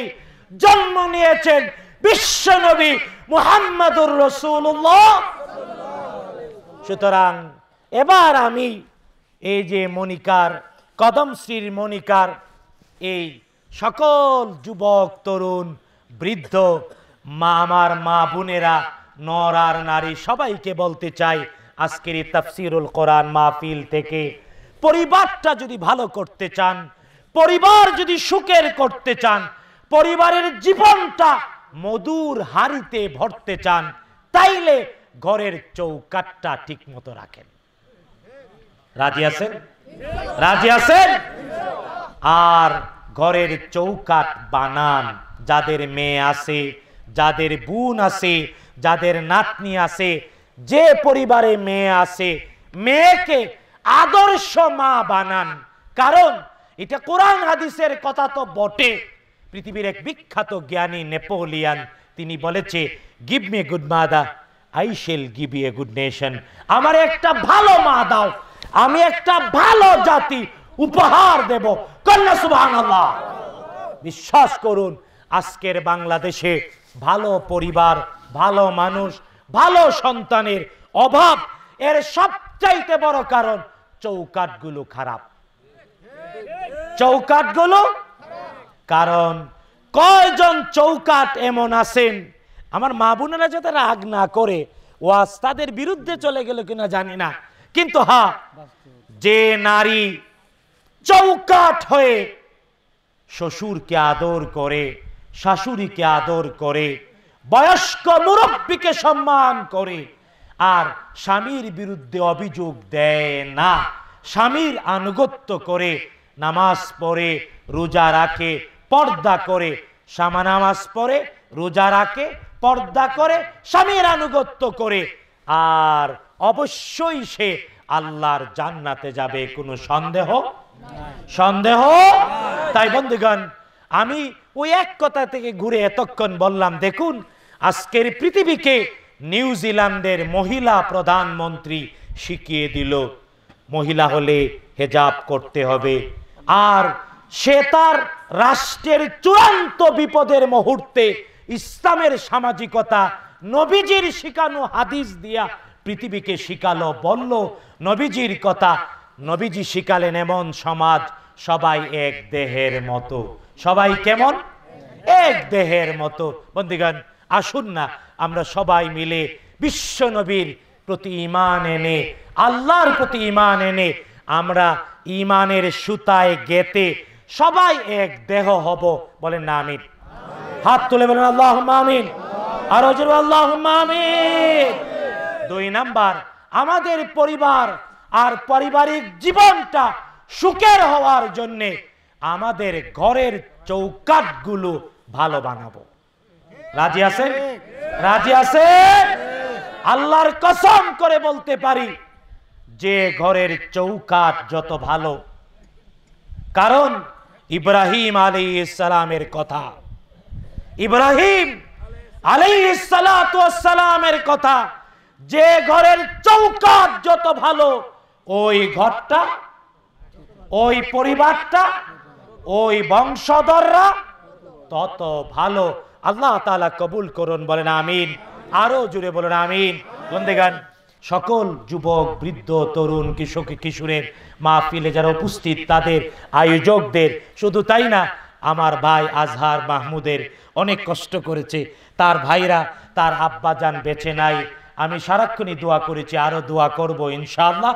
জন্ম নিয়েছেন বিশ্বনবী মুহাম্মাদুর রসুল্লাহ সুতরাং এবার আমি এই যে মনিকার কদমশ্রীর মনিকার এই সকল যুবক তরুণ বৃদ্ধ মা আমার মা বোনেরা নর আর নারী সবাইকে বলতে চাই আজকের এই তাফসিরুল কোরআন মাহফিল থেকে পরিবারটা যদি ভালো করতে চান পরিবার যদি সুখের করতে চান পরিবারের জীবনটা মধুর হারিতে ভরতে চান তাইলে ঘরের চৌকাটটা ঠিক মতো রাখেন রাজি আছেন রাজি আছেন আর ঘরের চৌকাট বানান যাদের মেয়ে আছে যাদের বোন আছে যাদের নাতনি আছে যে পরিবারে মেয়ে আছে মেয়েকে আদর্শ মা বানান কারণ এটা কোরআন হাদিসের কথা তো বটে পৃথিবীর এক বিখ্যাত জ্ঞানী নেপোলিয়ান তিনি বলেছে give me good mother I shall give a good nation আমার একটা ভালো মা দাও আমি একটা ভালো জাতি উপহার দেব কন্যা সুবাহ আল্লাহ বিশ্বাস করুন আজকের বাংলাদেশে ভালো পরিবার ভালো মানুষ ভালো সন্তানের অভাব এর সবচাইতে বড় কারণ চৌকাটগুলো খারাপ চৌকাটগুলো কারণ কয়জন চৌকাট এমন আছেন আমার মা বোনেরা যাতে রাগ না করে ওয়াজ তাদের বিরুদ্ধে চলে গেল কিনা জানি না কিন্তু হা হ্যাঁ, যে নারী চৌকাট হয়ে শ্বশুরকে আদর করে শাশুড়িকে আদর করে বয়স্ক মুরব্বীকে সম্মান করে আর স্বামীর বিরুদ্ধে অভিযোগ দেয় না স্বামীর আনুগত্য করে নামাজ পড়ে রোজা রাখে পর্দা করে শ্যামা নামাজ পড়ে রোজা রাখে পর্দা করে স্বামীর আনুগত্য করে আর অবশ্যই সে আল্লাহর জান্নাতে যাবে কোনো সন্দেহ সন্দেহ তাই বন্ধুগণ আমি ওই এক কথা থেকে ঘুরে এতক্ষণ বললাম দেখুন আজকের পৃথিবীকে নিউজিল্যান্ডের মহিলা প্রধানমন্ত্রী শিখিয়ে দিল মহিলা হলে হেজাব করতে হবে আর সে তার রাষ্ট্রের চূড়ান্ত বিপদের মুহূর্তে ইসলামের সামাজিকতা নবীজির শিখানো হাদিস দিয়া পৃথিবীকে শিখালো বলল নবীজির কথা নবীজি শিখালেন এমন সমাজ সবাই এক দেহের মতো সবাই কেমন এক দেহের মতো বন্দিগান আসুন না আমরা সবাই মিলে বিশ্ব নবীর প্রতি ইমান এনে আল্লাহর প্রতি ইমান এনে আমরা ইমানের সুতায় গেতে সবাই এক দেহ হব বলেন না আমিন হাত তুলে বলেন আল্লাহ মামিন আর আল্লাহ মামিন দুই নাম্বার আমাদের পরিবার আর পারিবারিক জীবনটা সুখের হওয়ার জন্যে আমাদের ঘরের গুলো ভালো বানাবো রাজি আছেন রাজি আছেন আল্লাহর কসম করে বলতে পারি যে ঘরের চৌকাট যত ভালো কারণ ইব্রাহিম আলী ইসালামের কথা ইব্রাহিম আলী ইসালামের কথা যে ঘরের চৌকাট যত ভালো ওই ঘরটা ওই পরিবারটা ওই বংশধররা তত ভালো আল্লাহ তালা কবুল করুন বলেন আমিন আরো জুড়ে বলেন আমিন বন্দেগান সকল যুবক বৃদ্ধ তরুণ কিশোর কিশোরের মাহফিলে যারা উপস্থিত তাদের আয়োজকদের শুধু তাই না আমার ভাই আজহার মাহমুদের অনেক কষ্ট করেছে তার ভাইরা তার আব্বাজান বেছে নাই আমি সারাক্ষণই দোয়া করেছি আরও দোয়া করব ইনশাআল্লাহ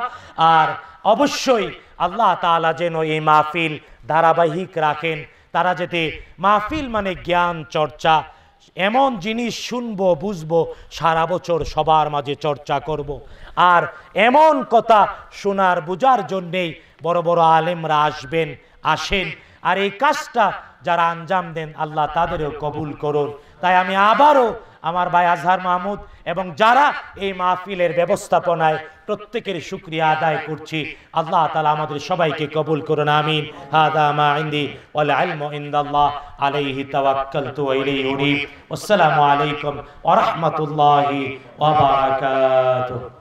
আর অবশ্যই আল্লাহ তালা যেন এই মাহফিল ধারাবাহিক রাখেন তারা যাতে মাহফিল মানে জ্ঞান চর্চা এমন জিনিস শুনবো বুঝবো সারা বছর সবার মাঝে চর্চা করব। আর এমন কথা শোনার বোঝার জন্যেই বড় বড় আলেমরা আসবেন আসেন আর এই কাজটা যারা আঞ্জাম দেন আল্লাহ তাদেরও কবুল করুন তাই আমি আবারও আমার ভাই আজহার মাহমুদ এবং যারা এই মাহফিলের ব্যবস্থাপনায় প্রত্যেকের শুক্রিয়া আদায় করছি আল্লাহ তালা আমাদের সবাইকে কবুল করুন আমিন আসসালামু আলাইকুম ওয়া